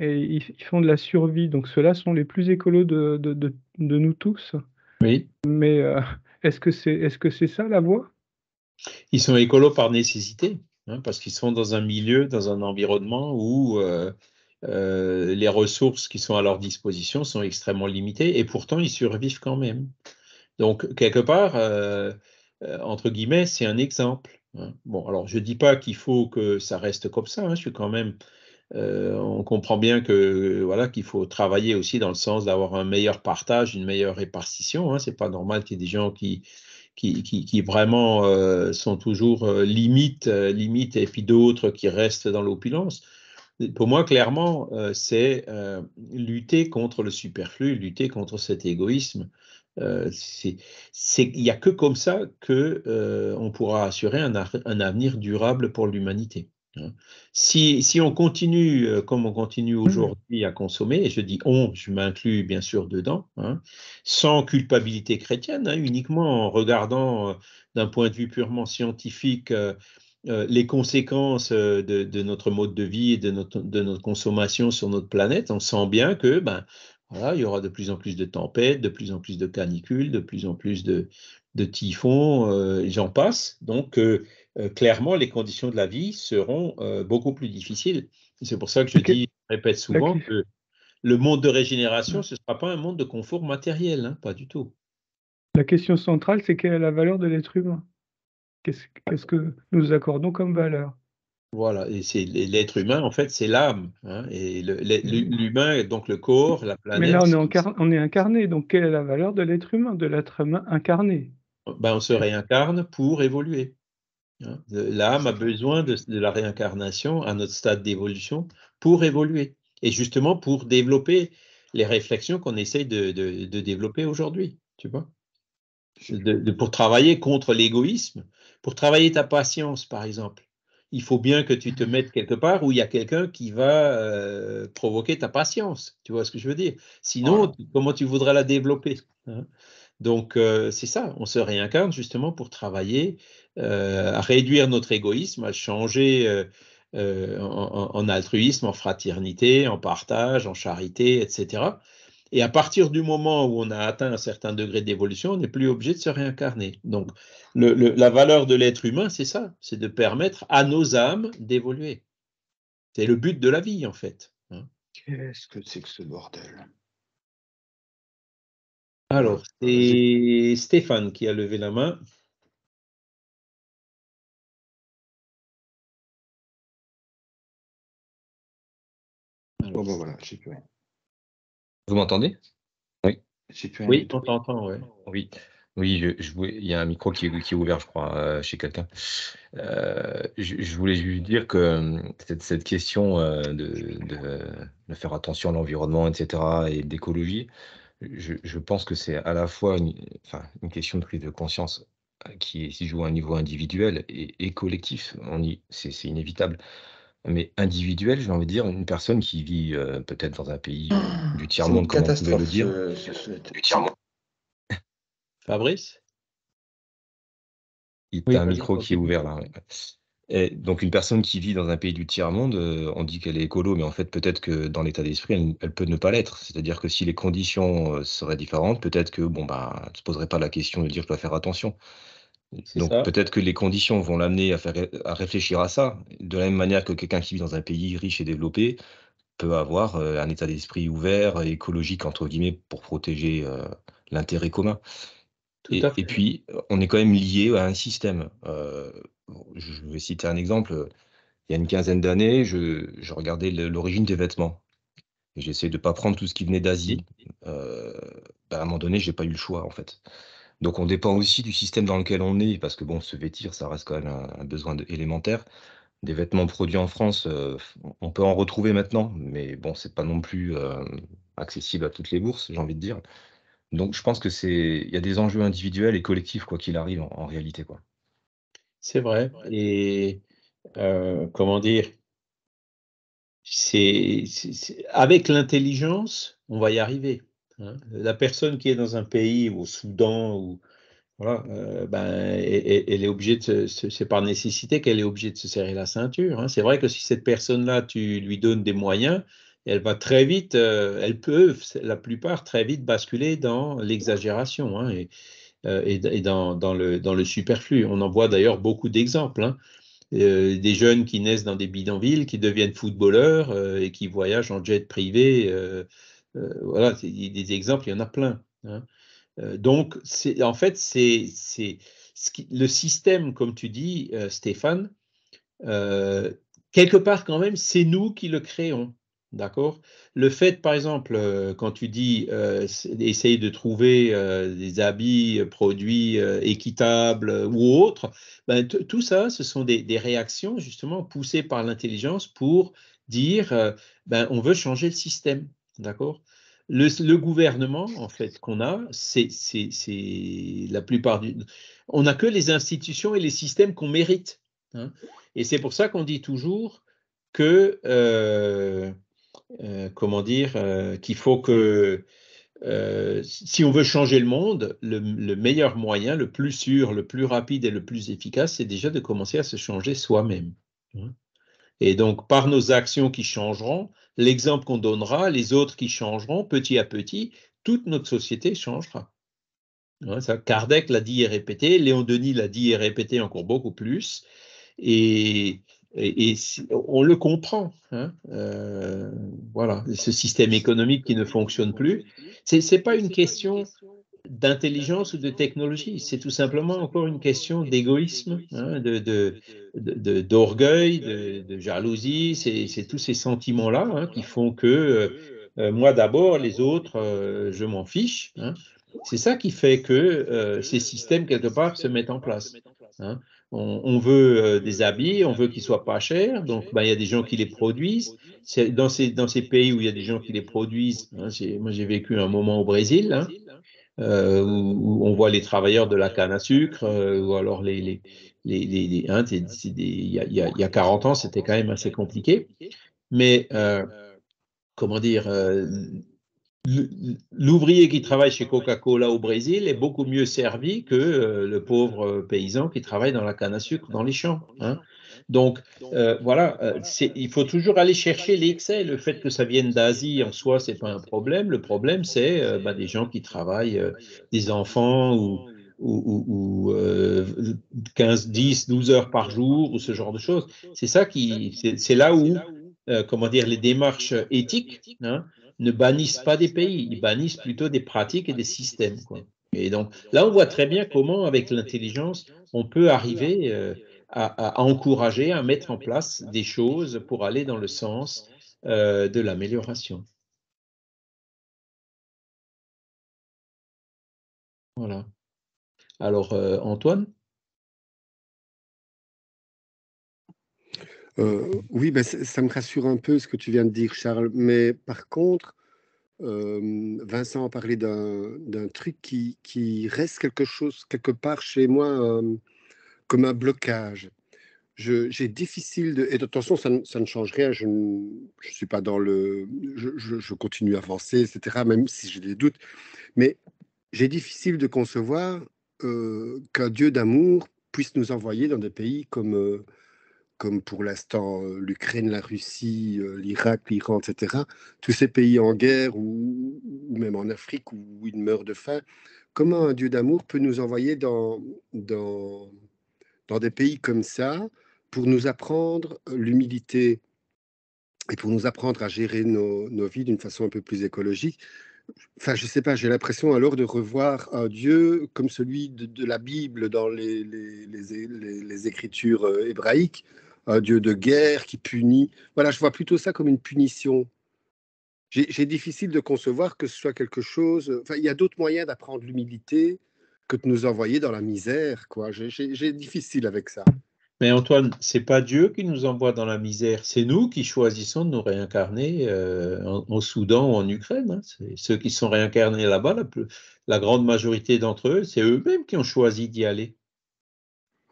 Et ils, font de la survie. Donc, ceux-là sont les plus écolos de, nous tous. Oui. Mais <laughs> est-ce que c'est est -ce c'est ça la voie Ils sont écolos par nécessité, hein, parce qu'ils sont dans un milieu, dans un environnement où euh, les ressources qui sont à leur disposition sont extrêmement limitées et pourtant ils survivent quand même. Donc, quelque part, euh, euh, entre guillemets, c'est un exemple. Hein. Bon, alors je ne dis pas qu'il faut que ça reste comme ça, hein. je suis quand même. on comprend bien que voilà qu'il faut travailler aussi dans le sens d'avoir un meilleur partage, une meilleure répartition. Hein. C'est pas normal qu'il y ait des gens qui qui, vraiment sont toujours limites, limite, et puis d'autres qui restent dans l'opulence pour moi, clairement, euh, c'est euh, lutter contre le superflu, lutter contre cet égoïsme. Euh, il n'y a que comme ça que on pourra assurer un, avenir durable pour l'humanité. Hein. Si, on continue comme on continue mmh. aujourd'hui à consommer, et je dis on, je m'inclus bien sûr dedans, hein, sans culpabilité chrétienne, hein, uniquement en regardant d'un point de vue purement scientifique euh, les conséquences euh, de, notre mode de vie et de notre, consommation sur notre planète, on sent bien que ben, il y aura de plus en plus de tempêtes, de plus en plus de canicules, de plus en plus de, typhons, euh, j'en passe. Donc, clairement, les conditions de la vie seront beaucoup plus difficiles. C'est pour ça que je dis, répète souvent que le monde de régénération, ce ne sera pas un monde de confort matériel, hein, pas du tout. La question centrale, c'est quelle est la valeur de l'être humain Qu'est-ce que nous accordons comme valeur voilà, et c'est l'être humain, en fait, c'est l'âme. Hein, mmh. L'humain et l'humain, donc le corps, la planète. Mais là, on est, incarné, donc quelle est la valeur de l'être humain, de l'être humain incarné ben, On se réincarne pour évoluer. Hein, l'âme a besoin de, la réincarnation à notre stade d'évolution pour évoluer. Et justement pour développer les réflexions qu'on essaye de, de développer aujourd'hui, tu vois. pour travailler contre l'égoïsme, pour travailler ta patience, par exemple, il faut bien que tu te mettes quelque part où il y a quelqu'un qui va euh, provoquer ta patience. Tu vois ce que je veux dire Sinon, comment tu voudrais la développer hein? Donc, euh, c'est ça. On se réincarne justement pour travailler euh, à réduire notre égoïsme, à changer en altruisme, en fraternité, en partage, en charité, etc. Et à partir du moment où on a atteint un certain degré d'évolution, on n'est plus obligé de se réincarner. Donc, la valeur de l'être humain, c'est ça, c'est de permettre à nos âmes d'évoluer. C'est le but de la vie, en fait. Hein. Qu'est-ce que c'est que ce bordel Alors, c'est Stéphane qui a levé la main. bon, ben voilà, plus vous m'entendez Oui. oui, oui. Oui, je, il y a un micro qui, est ouvert, je crois, euh, chez quelqu'un. Euh, je, voulais juste dire que euh, cette, question de, faire attention à l'environnement, etc., et d'écologie, je, pense que c'est à la fois une, question de prise de conscience qui si joue à un niveau individuel et, et collectif. C'est inévitable mais individuel, j'ai envie de dire, une personne qui vit euh, peut-être dans un pays ah, du tiers-monde, comme on le dire. <laughs> Fabrice Il a un micro qui est ouvert là. donc une personne qui vit dans un pays du tiers-monde, euh, on dit qu'elle est écolo, mais en fait peut-être que dans l'état d'esprit, elle, peut ne pas l'être. C'est-à-dire que si les conditions euh, seraient différentes, peut-être que bon bah, ne se poserait pas la question de dire je dois faire attention. Donc peut-être que les conditions vont l'amener à, réfléchir à ça, de la même manière que quelqu'un qui vit dans un pays riche et développé peut avoir euh, un état d'esprit ouvert, écologique, entre guillemets, pour protéger euh, l'intérêt commun. Et, et, puis, on est quand même lié à un système. Euh, je vais citer un exemple. Il y a une quinzaine d'années, je, regardais l'origine des vêtements. j'essayais de ne pas prendre tout ce qui venait d'Asie. Ben, à un moment donné, je n'ai pas eu le choix, en fait. Donc on dépend aussi du système dans lequel on est, parce que bon, se vêtir, ça reste quand même un, besoin élémentaire. Des vêtements produits en France, euh, on peut en retrouver maintenant, mais bon, c'est pas non plus euh, accessible à toutes les bourses, j'ai envie de dire. Donc je pense que c'est, il y a des enjeux individuels et collectifs quoi qu'il arrive en, réalité quoi. C'est vrai. Et euh, comment dire, c'est avec l'intelligence, on va y arriver. Hein? Euh, la personne qui est dans un pays, au Soudan, ou, voilà, euh, ben, elle, est obligée de c'est par nécessité qu'elle est obligée de se serrer la ceinture. Hein. C'est vrai que si cette personne-là, tu lui donnes des moyens, elle va très vite, euh, elle peut, la plupart, très vite basculer dans l'exagération hein, et, dans, le, superflu. On en voit d'ailleurs beaucoup d'exemples. des jeunes qui naissent dans des bidonvilles, qui deviennent footballeurs et qui voyagent en jet privé euh, voilà, des exemples, il y en a plein. Hein. Euh, donc, en fait, c'est le système, comme tu dis, euh, Stéphane, quelque part quand même, c'est nous qui le créons. D'accord Le fait, par exemple, quand tu dis euh, essayer de trouver des habits, produits équitables ou autres, ben, tout ça, ce sont des, des, réactions justement poussées par l'intelligence pour dire ben, on veut changer le système. D'accord le, gouvernement, en fait, qu'on a, c'est la plupart du. On n'a que les institutions et les systèmes qu'on mérite. Hein. Et c'est pour ça qu'on dit toujours que. Euh, euh, comment dire euh, Qu'il faut que. si on veut changer le monde, le, meilleur moyen, le plus sûr, le plus rapide et le plus efficace, c'est déjà de commencer à se changer soi-même. Hein. Et donc, par nos actions qui changeront, l'exemple qu'on donnera, les autres qui changeront, petit à petit, toute notre société changera. Hein, Kardec l'a dit et répété, Léon Denis l'a dit et répété encore beaucoup plus, et, on le comprend. Hein, euh, voilà, ce système économique qui ne fonctionne plus, c'est pas une question d'intelligence ou de technologie. C'est tout simplement encore une question d'égoïsme, hein, d'orgueil, de, jalousie. C'est tous ces sentiments-là hein, qui font que euh, euh, moi d'abord, les autres, euh, je m'en fiche. Hein. C'est ça qui fait que ces systèmes, quelque part, se mettent en place. Hein. On, veut des habits, on veut qu'ils soient pas chers, donc ben, il y a des gens qui les produisent. Dans ces, dans ces pays où il y a des gens qui les produisent, moi j'ai vécu un moment au Brésil, euh, où, on voit les travailleurs de la canne à sucre, euh, ou alors les, les, hein, il, y a, 40 ans, c'était quand même assez compliqué. Mais euh, comment dire, l'ouvrier qui travaille chez Coca-Cola au Brésil est beaucoup mieux servi que le pauvre paysan qui travaille dans la canne à sucre dans les champs. Hein. Donc euh, euh, voilà, il faut toujours aller chercher l'excès. Le fait que ça vienne d'Asie en soi, c'est pas un problème. Le problème, euh, bah, c'est des gens qui travaillent, des enfants ou, 15, 10, 12 heures par jour ou ce genre de choses. C'est ça qui, c'est là où, comment dire, les démarches éthiques hein, hein, ne bannissent pas des pays, ils bannissent plutôt des pratiques et des systèmes. Et donc là, on voit très bien comment, avec l'intelligence, on peut arriver à, encourager, à mettre en place des choses pour aller dans le sens euh, de l'amélioration. Voilà. Alors, euh, Antoine euh, Oui, ben, ça me rassure un peu ce que tu viens de dire, Charles. Mais par contre, Vincent a parlé d'un truc qui, qui, reste quelque chose, quelque part chez moi, comme un blocage. J'ai difficile de. Et attention, ça, ne change rien. Je ne suis pas dans le. Je, continue à avancer, etc., même si j'ai des doutes. Mais j'ai difficile de concevoir euh, qu'un Dieu d'amour puisse nous envoyer dans des pays comme, euh, comme pour l'instant euh, l'Ukraine, la Russie, l'Irak, l'Iran, etc. Tous ces pays en guerre ou, même en Afrique où ils meurent de faim. Comment un Dieu d'amour peut nous envoyer dans, dans dans des pays comme ça pour nous apprendre l'humilité et pour nous apprendre à gérer nos, nos vies d'une façon un peu plus écologique. Enfin, je sais pas, j'ai l'impression alors de revoir un Dieu comme celui de, la Bible dans les, les, les, écritures euh, hébraïques, un Dieu de guerre qui punit. Voilà, je vois plutôt ça comme une punition. J'ai difficile de concevoir que ce soit quelque chose. Enfin, il y a d'autres moyens d'apprendre l'humilité que de nous envoyer dans la misère. quoi. J'ai difficile avec ça. Mais Antoine, c'est pas Dieu qui nous envoie dans la misère, c'est nous qui choisissons de nous réincarner euh, au Soudan ou en Ukraine. Hein. ceux qui sont réincarnés là-bas, la, la, grande majorité d'entre eux, c'est eux-mêmes qui ont choisi d'y aller.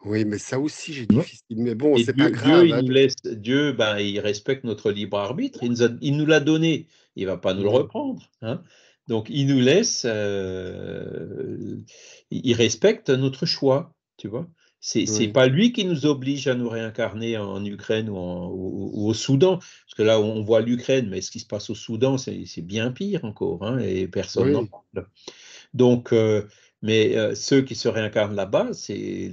Oui, mais ça aussi, j'ai difficile. Mais bon, c'est pas grave. Dieu, il, hein. laisse, Dieu ben, il respecte notre libre arbitre, il nous, l'a donné, il va pas nous le reprendre. Hein. Donc, il nous laisse, euh, il respecte notre choix, tu vois. C'est n'est pas lui qui nous oblige à nous réincarner en Ukraine ou, au Soudan, parce que là on voit l'Ukraine, mais ce qui se passe au Soudan c'est bien pire encore, hein, et personne n'en parle. Donc, euh, mais euh, ceux qui se réincarnent là-bas, c'est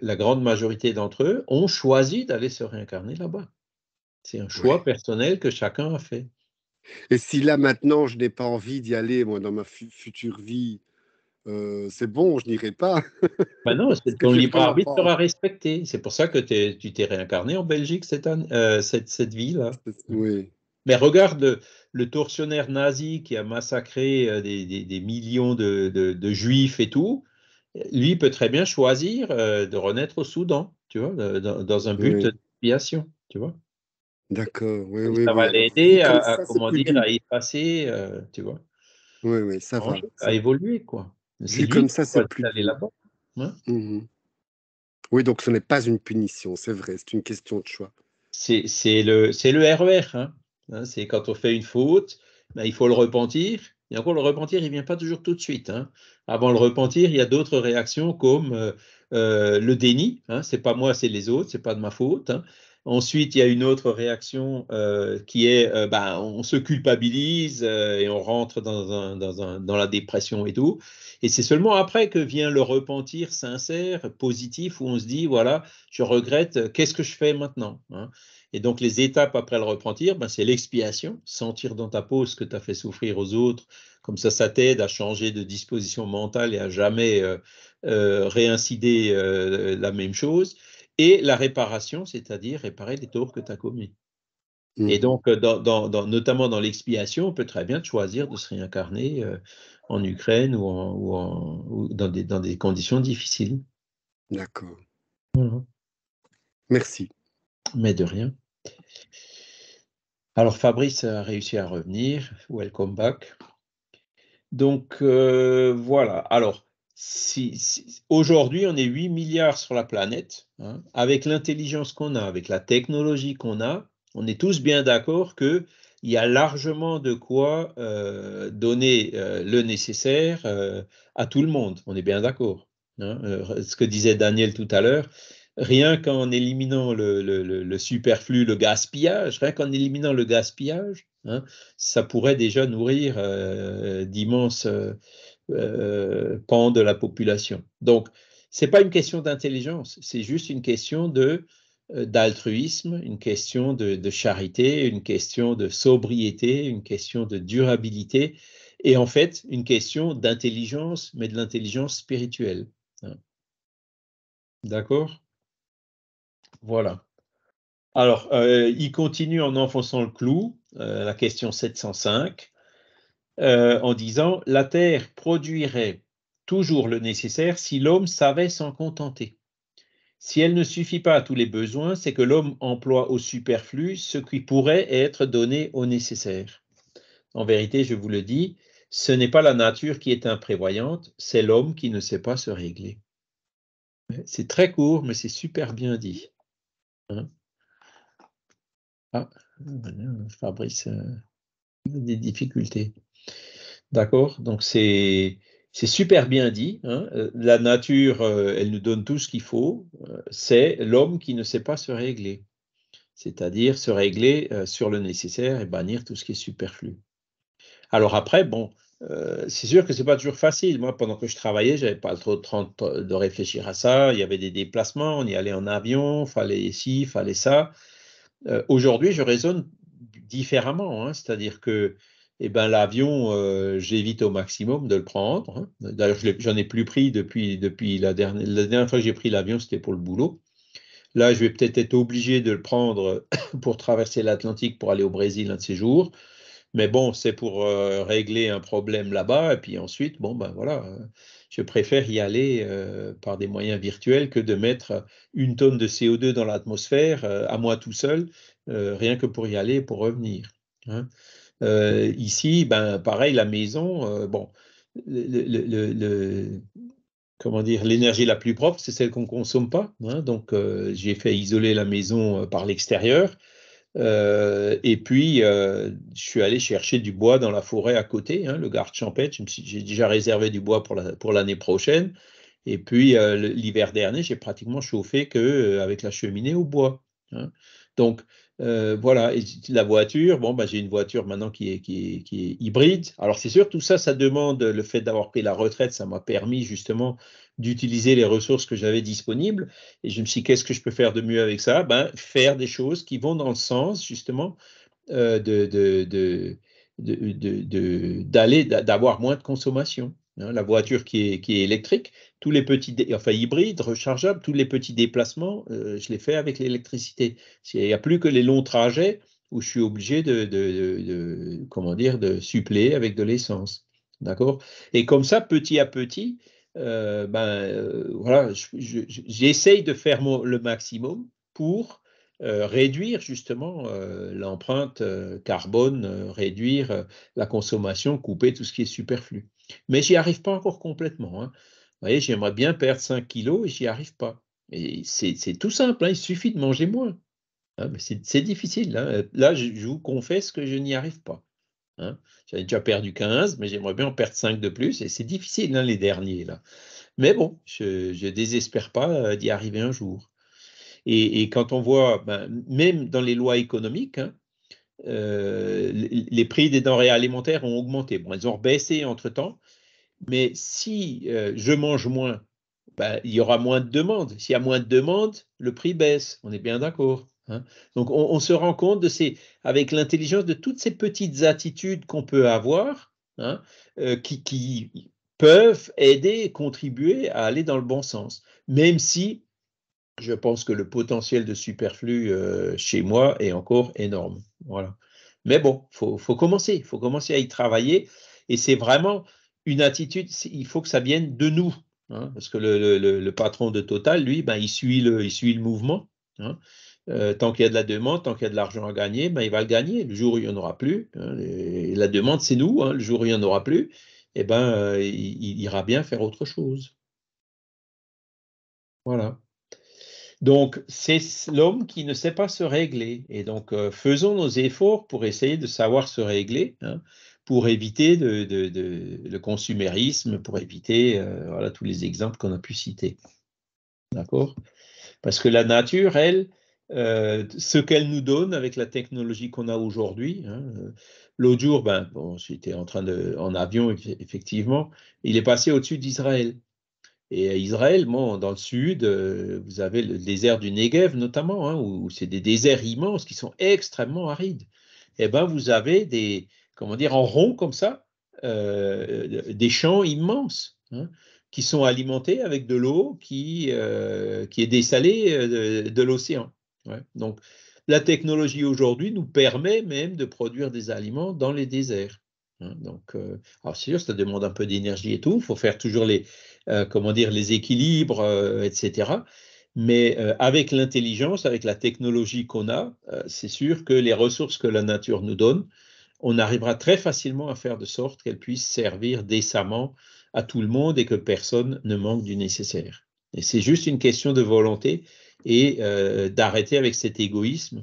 la, grande majorité d'entre eux ont choisi d'aller se réincarner là-bas. C'est un choix personnel que chacun a fait. Et si là maintenant je n'ai pas envie d'y aller, moi dans ma future vie, euh, c'est bon, je n'irai pas. <laughs> Bah non, ton libre arbitre sera respecté. C'est pour ça que tu t'es réincarné en Belgique cette, année, euh, cette, ville-là. Oui. Mais regarde le tortionnaire nazi qui a massacré euh, des, millions de, juifs et tout. Lui peut très bien choisir de renaître au Soudan, tu vois, dans, un but d'expiation, tu vois. D'accord, oui, oui. Ça va l'aider à, comment dire, effacer, euh, tu vois. Oui, oui, ça va. À évoluer, quoi. C'est comme ça, c'est plus. Aller là-bas. Hein. Mmh oui, donc ce n'est pas une punition, c'est vrai, c'est une question de choix. C'est le, le RER. E hein. Hein, c'est quand on fait une faute, ben, il faut le repentir. Et encore, le repentir, il ne vient pas toujours tout de suite. Avant le repentir, il y a d'autres réactions comme euh, euh, le déni. Ce n'est pas moi, c'est les autres, ce n'est pas de ma faute. Ensuite, il y a une autre réaction euh, qui est, euh, bah, on se culpabilise euh, et on rentre dans, dans, la dépression et tout. Et c'est seulement après que vient le repentir sincère, positif, où on se dit, voilà, je regrette, qu'est-ce que je fais maintenant hein Et donc, les étapes après le repentir, ben, c'est l'expiation, sentir dans ta peau ce que tu as fait souffrir aux autres. Comme ça, ça t'aide à changer de disposition mentale et à jamais réincider la même chose et la réparation, c'est-à-dire réparer les torts que tu as commis. Mm. Et donc, euh, notamment dans l'expiation, on peut très bien choisir de se réincarner euh, en Ukraine ou, dans, des, conditions difficiles. D'accord. Merci. Mais de rien. Alors, Fabrice a réussi à revenir. Welcome back. Donc, euh, voilà. Alors, si, aujourd'hui on est 8 milliards sur la planète, hein, avec l'intelligence qu'on a, avec la technologie qu'on a, on est tous bien d'accord que il y a largement de quoi euh, donner euh, le nécessaire euh, à tout le monde. On est bien d'accord. Hein, ce que disait Daniel tout à l'heure, rien qu'en éliminant le, superflu, le gaspillage, rien qu'en éliminant le gaspillage, hein, ça pourrait déjà nourrir d'immenses euh, pan de la population. Donc, ce n'est pas une question d'intelligence, c'est juste une question de euh, d'altruisme, une question de, charité, une question de sobriété, une question de durabilité, et en fait une question d'intelligence, mais de l'intelligence spirituelle. Hein. D'accord Voilà. Alors, euh, il continue en enfonçant le clou, la question 705. Euh, en disant la terre produirait toujours le nécessaire si l'homme savait s'en contenter. Si elle ne suffit pas à tous les besoins, c'est que l'homme emploie au superflu ce qui pourrait être donné au nécessaire. En vérité, je vous le dis, ce n'est pas la nature qui est imprévoyante, c'est l'homme qui ne sait pas se régler. C'est très court, mais c'est super bien dit. Hein? ah, Fabrice euh, des difficultés. D'accord Donc c'est super bien dit. Hein. Euh, la nature, euh, elle nous donne tout ce qu'il faut. Euh, c'est l'homme qui ne sait pas se régler, c'est-à-dire se régler sur le nécessaire et bannir tout ce qui est superflu. Alors après, bon, c'est sûr que c'est pas toujours facile. Moi, pendant que je travaillais, je j'avais pas trop de temps de réfléchir à ça. Il y avait des déplacements, on y allait en avion, fallait ici, fallait ça. Aujourd'hui, je raisonne différemment, hein. c'est-à-dire que eh ben, l'avion, euh, j'évite au maximum de le prendre. Hein. D'ailleurs, D'ailleurs, j'en ai plus pris depuis, depuis la, dernière, la dernière fois que j'ai pris l'avion, c'était pour le boulot. Là, je vais peut-être être obligé de le prendre <coughs> pour traverser l'Atlantique pour aller au Brésil un de ces jours. Mais bon, c'est pour euh, régler un problème là-bas. Et puis ensuite, bon, ben voilà, euh, je préfère y aller par des moyens virtuels que de mettre une tonne de CO2 dans l'atmosphère à moi tout seul, rien que pour y aller et pour revenir. Hein. Euh, ici, ben, pareil, la maison, euh, bon, le, comment dire, l'énergie la plus propre, c'est celle qu'on ne consomme pas. Hein, donc, euh, j'ai fait isoler la maison par l'extérieur. et puis, je suis allé chercher du bois dans la forêt à côté, hein, le garde champêtre. J'ai déjà réservé du bois pour l'année la, pour prochaine. Et puis, l'hiver dernier, j'ai pratiquement chauffé avec la cheminée au bois. Hein. Donc, euh, voilà, et la voiture, bon, ben j'ai une voiture maintenant qui est, qui est, hybride. Alors c'est sûr, tout ça, ça demande, le fait d'avoir pris la retraite, ça m'a permis justement d'utiliser les ressources que j'avais disponibles. Et je me suis dit, qu'est-ce que je peux faire de mieux avec ça ben, Faire des choses qui vont dans le sens justement euh, de, de, de d'aller d'avoir moins de consommation Hein, la voiture qui est, électrique, tous les petits, enfin hybride, rechargeable, tous les petits déplacements, euh, je les fais avec l'électricité. Il n'y a plus que les longs trajets où je suis obligé de, comment dire, de suppléer avec de l'essence. D'accord Et comme ça, petit à petit, euh, ben, euh, voilà, j'essaye de faire le maximum pour réduire justement l'empreinte carbone, réduire la consommation, couper tout ce qui est superflu. Mais j'y arrive pas encore complètement. Hein. Vous voyez, j'aimerais bien perdre 5 kilos et j'y arrive pas. Et c'est tout simple, hein, il suffit de manger moins. Hein, mais c'est difficile. Là, je, vous confesse que je n'y arrive pas. J'avais déjà perdu 15, mais j'aimerais bien en perdre 5 de plus. Et c'est difficile, les derniers. là. Mais bon, je ne désespère pas euh, d'y arriver un jour. Et, quand on voit, ben, même dans les lois économiques, euh, les prix des denrées alimentaires ont augmenté. Bon, ils ont baissé entre-temps, mais si euh, je mange moins, bah, il y aura moins de demande. S'il y a moins de demandes le prix baisse. On est bien d'accord. Hein. Donc, on, se rend compte de ces, avec l'intelligence de toutes ces petites attitudes qu'on peut avoir, hein, euh, qui, qui peuvent aider, contribuer à aller dans le bon sens, même si je pense que le potentiel de superflu euh, chez moi est encore énorme. Voilà. Mais bon, il faut, commencer, il faut commencer à y travailler. Et c'est vraiment une attitude, il faut que ça vienne de nous. Hein. parce que le, patron de Total, lui, ben, il, suit le, il mouvement. Hein. Euh, tant qu'il y a de la demande, tant qu'il y a de l'argent à gagner, ben, il va le gagner. Le jour où il n'y en aura plus, hein, la demande, c'est nous. le jour où il n'y en aura plus, eh ben, euh, il ira bien faire autre chose. Voilà. Donc, c'est l'homme qui ne sait pas se régler. Et donc, euh, faisons nos efforts pour essayer de savoir se régler, hein, pour éviter le consumérisme, pour éviter euh, voilà, tous les exemples qu'on a pu citer. D'accord Parce que la nature, elle, euh, ce qu'elle nous donne avec la technologie qu'on a aujourd'hui. Hein, l'autre jour, ben, j'étais en train de, en avion, effectivement, il est passé au-dessus d'Israël. Et à Israël, dans le sud, euh, vous avez le désert du Negev notamment, hein, où c'est des déserts immenses qui sont extrêmement arides. Et eh ben, vous avez des, comment dire, en rond comme ça, euh, des champs immenses hein, qui sont alimentés avec de l'eau qui, euh, qui est dessalée de, l'océan. Donc, la technologie aujourd'hui nous permet même de produire des aliments dans les déserts. Hein, donc, euh, alors c'est sûr, ça demande un peu d'énergie et tout. Il faut faire toujours les, euh, comment dire, les équilibres, euh, etc. Mais avec l'intelligence, avec la technologie qu'on a, c'est sûr que les ressources que la nature nous donne, on arrivera très facilement à faire de sorte qu'elles puissent servir décemment à tout le monde et que personne ne manque du nécessaire. Et c'est juste une question de volonté et d'arrêter avec cet égoïsme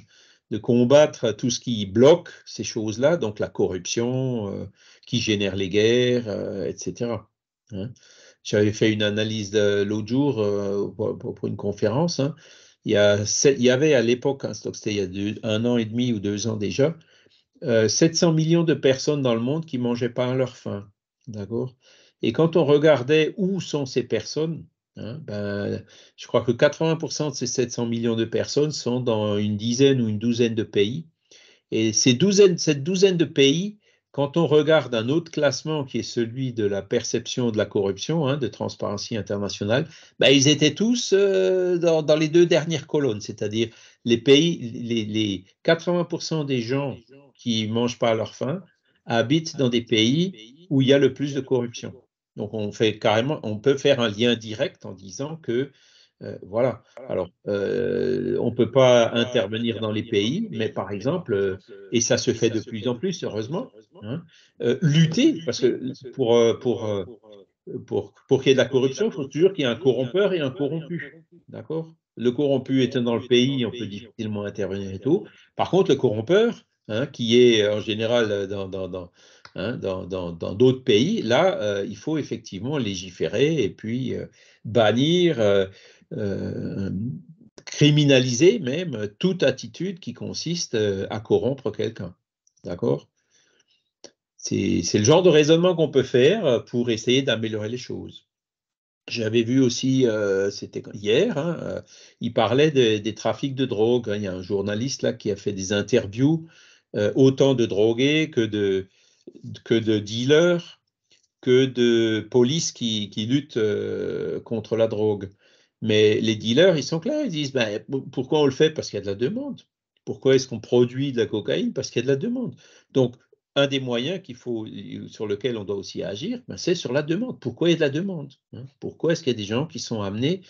de combattre tout ce qui bloque ces choses-là, donc la corruption euh, qui génère les guerres, euh, etc. Hein. J'avais fait une analyse l'autre jour euh, pour, une conférence. Hein. Il, y avait à l'époque, hein, c'était il y a un an et demi ou deux ans déjà, 700 millions de personnes dans le monde qui mangeaient pas à leur faim. D'accord Et quand on regardait où sont ces personnes, Hein, ben, je crois que 80% de ces 700 millions de personnes sont dans une dizaine ou une douzaine de pays. Et ces douzaines, cette douzaine de pays, quand on regarde un autre classement qui est celui de la perception de la corruption, hein, de transparence internationale ben, ils étaient tous euh, dans, les deux dernières colonnes, c'est-à-dire les pays, les, 80% des gens qui ne mangent pas à leur faim habitent dans des pays où il y a le plus de corruption. Donc on fait carrément, on peut faire un lien direct en disant que euh, voilà. Alors, euh, on ne peut pas intervenir dans les pays, mais par exemple, et ça se fait de plus en plus, heureusement, hein, hein, euh, lutter, parce que pour, pour, pour, pour qu'il y ait de la corruption, il faut toujours qu'il y ait un corrompeur et un corrompu. D'accord Le corrompu étant dans le pays, on peut difficilement intervenir et tout. Par contre, le corrompeur, hein, qui est en général dans, dans Hein, dans, d'autres pays, là, euh, il faut effectivement légiférer et puis euh, bannir, euh, criminaliser même toute attitude qui consiste à corrompre quelqu'un. D'accord c'est, le genre de raisonnement qu'on peut faire pour essayer d'améliorer les choses. J'avais vu aussi, c'était hier, hein, il parlait des trafics de drogue. Hein. Il y a un journaliste là qui a fait des interviews autant de drogués que de, que de dealers, que de police qui, luttent euh, contre la drogue. Mais les dealers, ils sont clairs, ils disent ben, pourquoi on le fait Parce qu'il y a de la demande. Pourquoi est-ce qu'on produit de la cocaïne Parce qu'il y a de la demande. Donc, un des moyens qu'il faut, sur lequel on doit aussi agir, ben, c'est sur la demande. Pourquoi il y a de la demande hein Pourquoi est-ce qu'il y a des gens qui sont amenés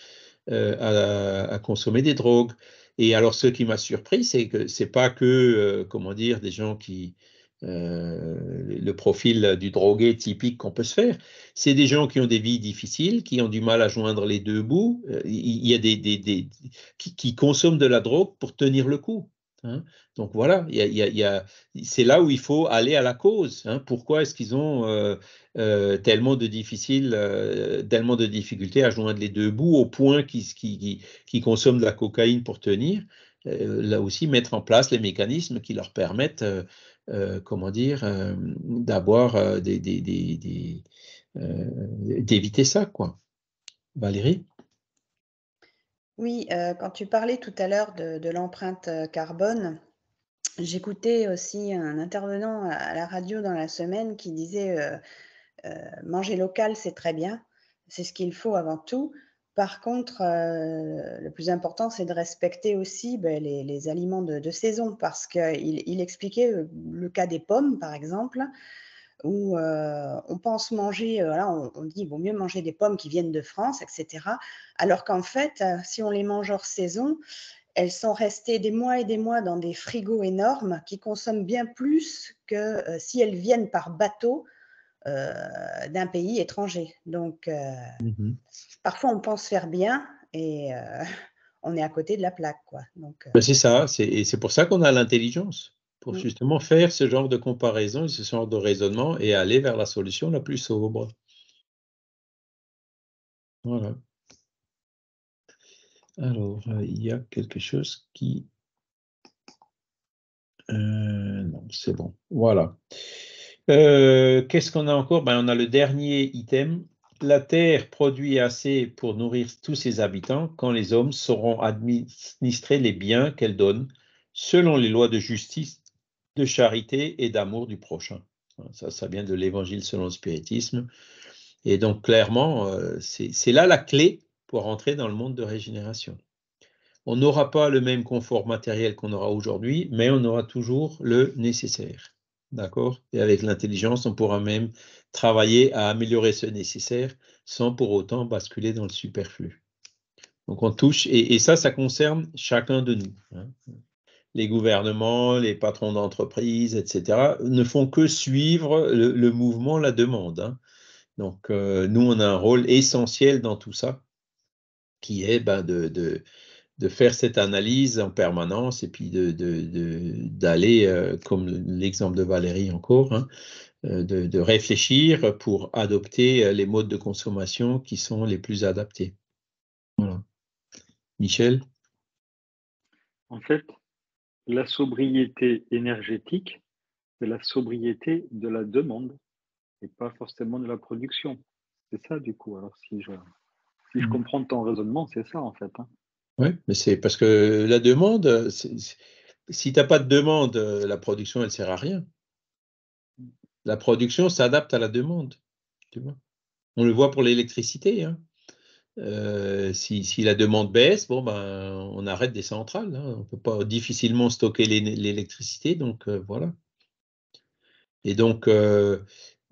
euh, à, consommer des drogues Et alors, ce qui m'a surpris, c'est que c'est pas que, euh, comment dire, des gens qui, euh, le profil du drogué typique qu'on peut se faire. C'est des gens qui ont des vies difficiles, qui ont du mal à joindre les deux bouts. Euh, il y a des, qui, consomment de la drogue pour tenir le coup. Hein. Donc voilà, c'est là où il faut aller à la cause. Hein. Pourquoi est-ce qu'ils ont euh, tellement de tellement de difficultés à joindre les deux bouts au point qu'ils qui, qui consomment de la cocaïne pour tenir Là aussi, mettre en place les mécanismes qui leur permettent euh, comment dire, euh, d'avoir euh, des, d'éviter ça, quoi. Valérie Oui, quand tu parlais tout à l'heure de l'empreinte carbone, j'écoutais aussi un intervenant à la radio dans la semaine qui disait manger local, c'est très bien, c'est ce qu'il faut avant tout, par contre, euh, le plus important, c'est de respecter aussi ben, les, aliments de, saison, parce qu'il expliquait euh, le cas des pommes, par exemple, où euh, on pense manger, on, dit qu'il vaut mieux manger des pommes qui viennent de France, etc. Alors qu'en fait, si on les mange hors saison, elles sont restées des mois et des mois dans des frigos énormes qui consomment bien plus que si elles viennent par bateau euh, d'un pays étranger. Donc, euh, mhm. parfois, on pense faire bien et euh, <laughs> on est à côté de la plaque. Quoi. Ben, c'est ça, c'est, c'est pour ça qu'on a l'intelligence, pour mm. justement faire ce genre de comparaison et ce genre de raisonnement et aller vers la solution la plus sobre. Voilà. Alors, il y a quelque chose qui... non, c'est bon. Voilà. Euh, qu'est-ce qu'on a encore ben, On a le dernier item. La terre produit assez pour nourrir tous ses habitants quand les hommes sauront administrer les biens qu'elle donne selon les lois de justice, de charité et d'amour du prochain. Ça, ça vient de l'Évangile selon le spiritisme. Et donc, clairement, euh, c'est là la clé pour entrer dans le monde de régénération. On n'aura pas le même confort matériel qu'on aura aujourd'hui, mais on aura toujours le nécessaire. D'accord Et avec l'intelligence, on pourra même travailler à améliorer ce nécessaire sans pour autant basculer dans le superflu. Donc on touche, et, ça, ça concerne chacun de nous. Hein. Les gouvernements, les patrons d'entreprise, etc., ne font que suivre le, mouvement, la demande. Hein. Donc euh, nous, on a un rôle essentiel dans tout ça, qui est ben, de de faire cette analyse en permanence et puis d'aller, de, d'aller euh, comme l'exemple de Valérie encore, hein, euh, de, réfléchir pour adopter euh, les modes de consommation qui sont les plus adaptés. Voilà. Michel En fait, la sobriété énergétique, c'est la sobriété de la demande et pas forcément de la production. C'est ça, du coup. Alors, si je, si je mmh. comprends ton raisonnement, c'est ça, en fait. Hein. Oui, mais c'est parce que la demande, si tu n'as pas de demande, la production, elle ne sert à rien. La production s'adapte à la demande. Tu vois On le voit pour l'électricité. Hein. Euh, si, la demande baisse, bon, ben, on arrête des centrales. On hein. On peut pas difficilement stocker l'électricité, donc euh, voilà. Et donc, euh,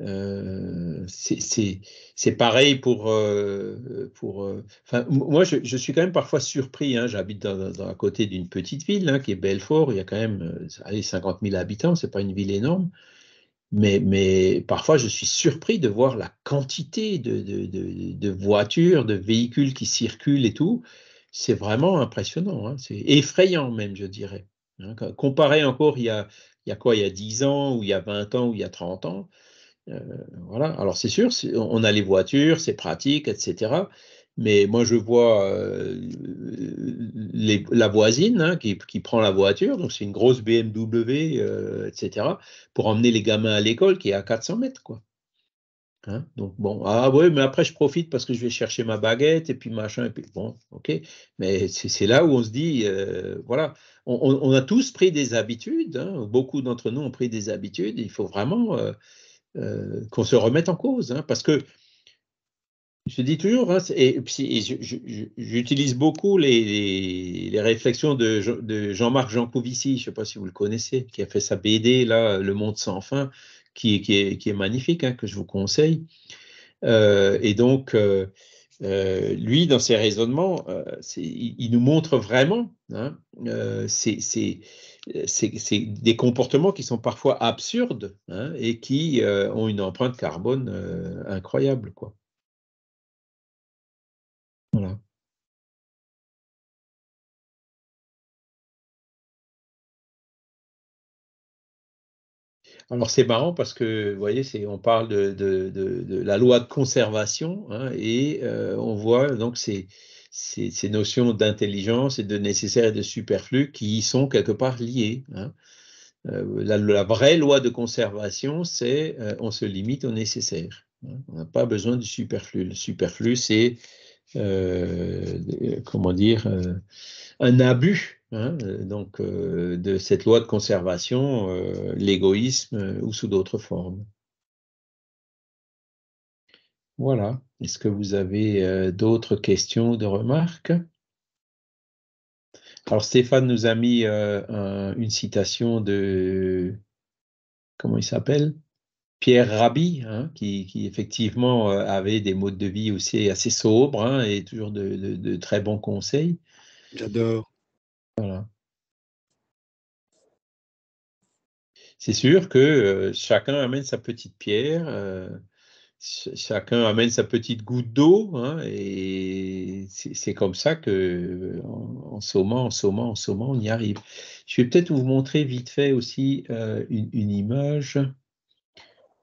euh, c'est pareil pour. Euh, pour euh, moi, je, je, suis quand même parfois surpris. Hein, J'habite dans, dans, à côté d'une petite ville hein, qui est Belfort. Il y a quand même allez, 50 000 habitants. c'est pas une ville énorme. Mais, mais, parfois, je suis surpris de voir la quantité de, de, de, voitures, de véhicules qui circulent et tout. C'est vraiment impressionnant. Hein. c'est effrayant, même, je dirais. Hein, comparé encore il y a, il y a quoi Il y a 10 ans, ou il y a 20 ans, ou il y a 30 ans. Euh, voilà. Alors c'est sûr, on a les voitures, c'est pratique, etc. Mais moi, je vois euh, la voisine hein, qui, prend la voiture, donc c'est une grosse BMW, etc., euh, pour emmener les gamins à l'école qui est à 400 mètres, quoi. Hein? donc bon, ah oui, mais après je profite parce que je vais chercher ma baguette et puis machin, et puis bon, ok. Mais c'est là où on se dit, voilà, on, a tous pris des habitudes, hein. beaucoup d'entre nous ont pris des habitudes, il faut vraiment euh, qu'on se remette en cause, hein, parce que je dis toujours, hein, et, j'utilise beaucoup les, réflexions de, Jean-Marc Jancovici, je ne sais pas si vous le connaissez, qui a fait sa BD, là, Le Monde sans fin, qui, qui, est, magnifique, hein, que je vous conseille. Euh, et donc, euh, lui, dans ses raisonnements, il, il, nous montre vraiment ces, euh, c'est des comportements qui sont parfois absurdes hein, et qui euh, ont une empreinte carbone euh, incroyable. Quoi. Voilà. Alors c'est marrant parce que, vous voyez, on parle de, de, la loi de conservation hein, et on voit donc c'est ces, notions d'intelligence et de nécessaire et de superflu qui y sont quelque part liées. Hein. Euh, la, vraie loi de conservation, c'est euh, on se limite au nécessaire. Hein. On n'a pas besoin du superflu. Le superflu, c'est euh, comment dire un abus. Hein, donc de cette loi de conservation, l'égoïsme ou sous d'autres formes. Voilà. Est-ce que vous avez euh, d'autres questions ou de remarques Alors Stéphane nous a mis euh, une citation de comment il s'appelle Pierre Rabhi, hein, qui, effectivement euh, avait des modes de vie aussi assez sobres hein, et toujours de, très bons conseils. J'adore. Voilà. C'est sûr que chacun amène sa petite pierre chacun amène sa petite goutte d'eau, hein, et c'est comme ça que, en, en, saumant, en saumant, en on y arrive. Je vais peut-être vous montrer vite fait aussi euh, une, image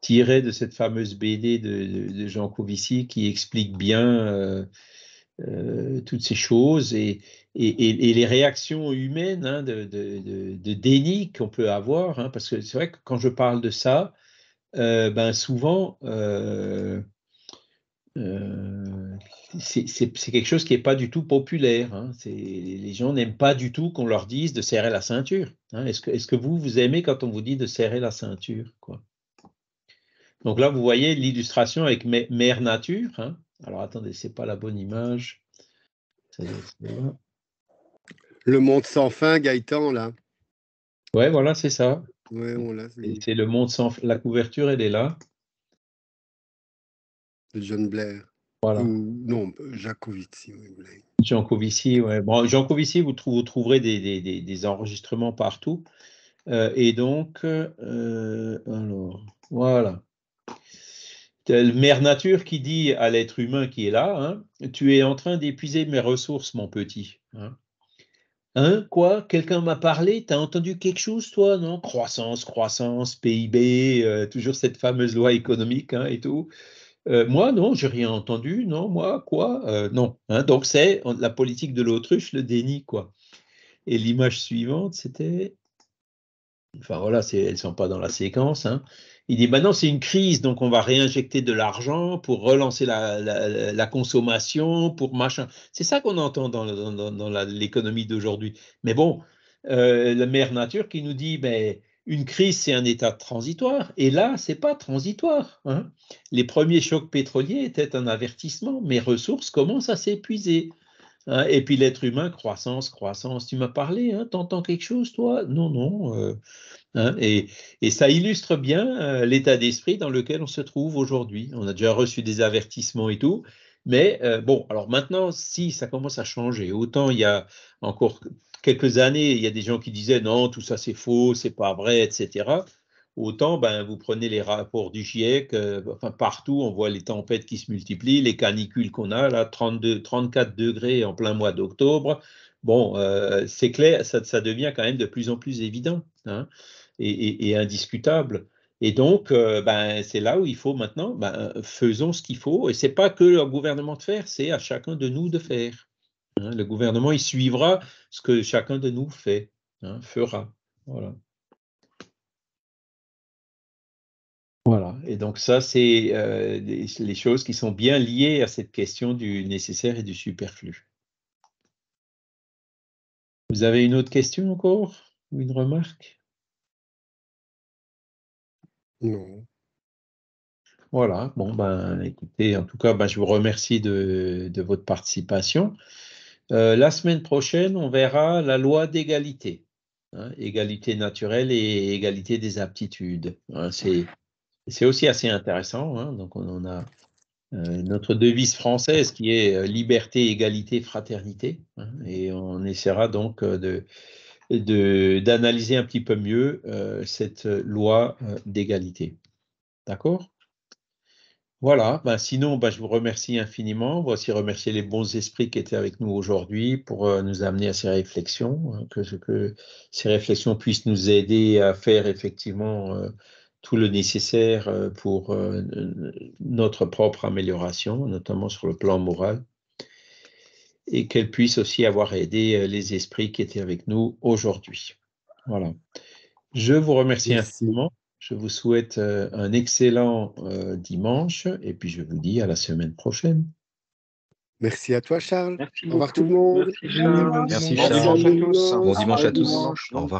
tirée de cette fameuse BD de, Jean Covici qui explique bien euh, euh, toutes ces choses et, et, les réactions humaines hein, de, déni qu'on peut avoir, hein, parce que c'est vrai que quand je parle de ça, euh, ben souvent, euh, euh, c'est quelque chose qui n'est pas du tout populaire. Hein. Les gens n'aiment pas du tout qu'on leur dise de serrer la ceinture. Hein. Est-ce que, vous, vous aimez quand on vous dit de serrer la ceinture Donc là, vous voyez l'illustration avec Mère Nature. Hein. Alors attendez, c'est pas la bonne image. Le monde sans fin, Gaëtan, là. Ouais, voilà, c'est ça. Ouais, on l'a. C'est le monde sans. La couverture, elle est là. De John Blair. Voilà. non, Jacovici, Oui, Blair. Jankovici, ouais. Bon, vous, vous trouverez des, enregistrements partout. Euh, et donc, euh, alors, voilà. Mère Nature qui dit à l'être humain qui est là, hein, tu es en train d'épuiser mes ressources, mon petit. Hein. Hein, quoi Quelqu'un m'a parlé T'as entendu quelque chose, toi, non Croissance, croissance, PIB, euh, toujours cette fameuse loi économique hein, et tout. Euh, moi, non, j'ai rien entendu. Non, moi, quoi euh, Non. Hein? donc, c'est la politique de l'autruche, le déni, quoi. Et l'image suivante, c'était. Enfin, voilà, elles ne sont pas dans la séquence. Hein. Il dit maintenant bah c'est une crise, donc on va réinjecter de l'argent pour relancer la, consommation, pour machin. C'est ça qu'on entend dans, l'économie d'aujourd'hui. Mais bon, euh, la mère nature qui nous dit une crise c'est un état transitoire, et là c'est pas transitoire. Hein. Les premiers chocs pétroliers étaient un avertissement, mais ressources commencent à s'épuiser. Hein, et puis l'être humain, croissance, croissance. Tu m'as parlé, hein, t'entends quelque chose, toi Non, non. Euh, hein, et, ça illustre bien euh, l'état d'esprit dans lequel on se trouve aujourd'hui. On a déjà reçu des avertissements et tout. Mais euh, bon, alors maintenant, si ça commence à changer, autant il y a encore quelques années, il y a des gens qui disaient non, tout ça c'est faux, c'est pas vrai, etc. Autant, ben, vous prenez les rapports du GIEC, euh, enfin, partout, on voit les tempêtes qui se multiplient, les canicules qu'on a, là, 32, 34 degrés en plein mois d'octobre. Bon, euh, c'est clair, ça, devient quand même de plus en plus évident hein, et, indiscutable. Et donc, euh, ben, c'est là où il faut maintenant, ben, faisons ce qu'il faut. Et ce n'est pas que le gouvernement de faire, c'est à chacun de nous de faire. Hein. le gouvernement, il suivra ce que chacun de nous fait, hein, fera. Voilà. Et donc ça, c'est euh, les choses qui sont bien liées à cette question du nécessaire et du superflu. Vous avez une autre question encore ou une remarque Non. Voilà, bon, ben, écoutez, en tout cas, ben, je vous remercie de, votre participation. Euh, la semaine prochaine, on verra la loi d'égalité, hein, égalité naturelle et égalité des aptitudes. Hein. C'est c'est aussi assez intéressant. Hein. donc, on a euh, notre devise française qui est euh, liberté, égalité, fraternité. Hein. et on essaiera donc euh, de d'analyser un petit peu mieux cette loi d'égalité. D'accord Voilà, ben, sinon, ben, je vous remercie infiniment. Voici remercier les bons esprits qui étaient avec nous aujourd'hui pour nous amener à ces réflexions, hein, que, ces réflexions puissent nous aider à faire effectivement tout le nécessaire euh, pour euh, notre propre amélioration, notamment sur le plan moral, et qu'elle puisse aussi avoir aidé euh, les esprits qui étaient avec nous aujourd'hui. Voilà. Je vous remercie infiniment. Je vous souhaite un excellent dimanche et puis je vous dis à la semaine prochaine. Merci à toi, Charles. Au revoir tout le monde. Merci, Charles. à tous. Bon dimanche à tous. Au revoir.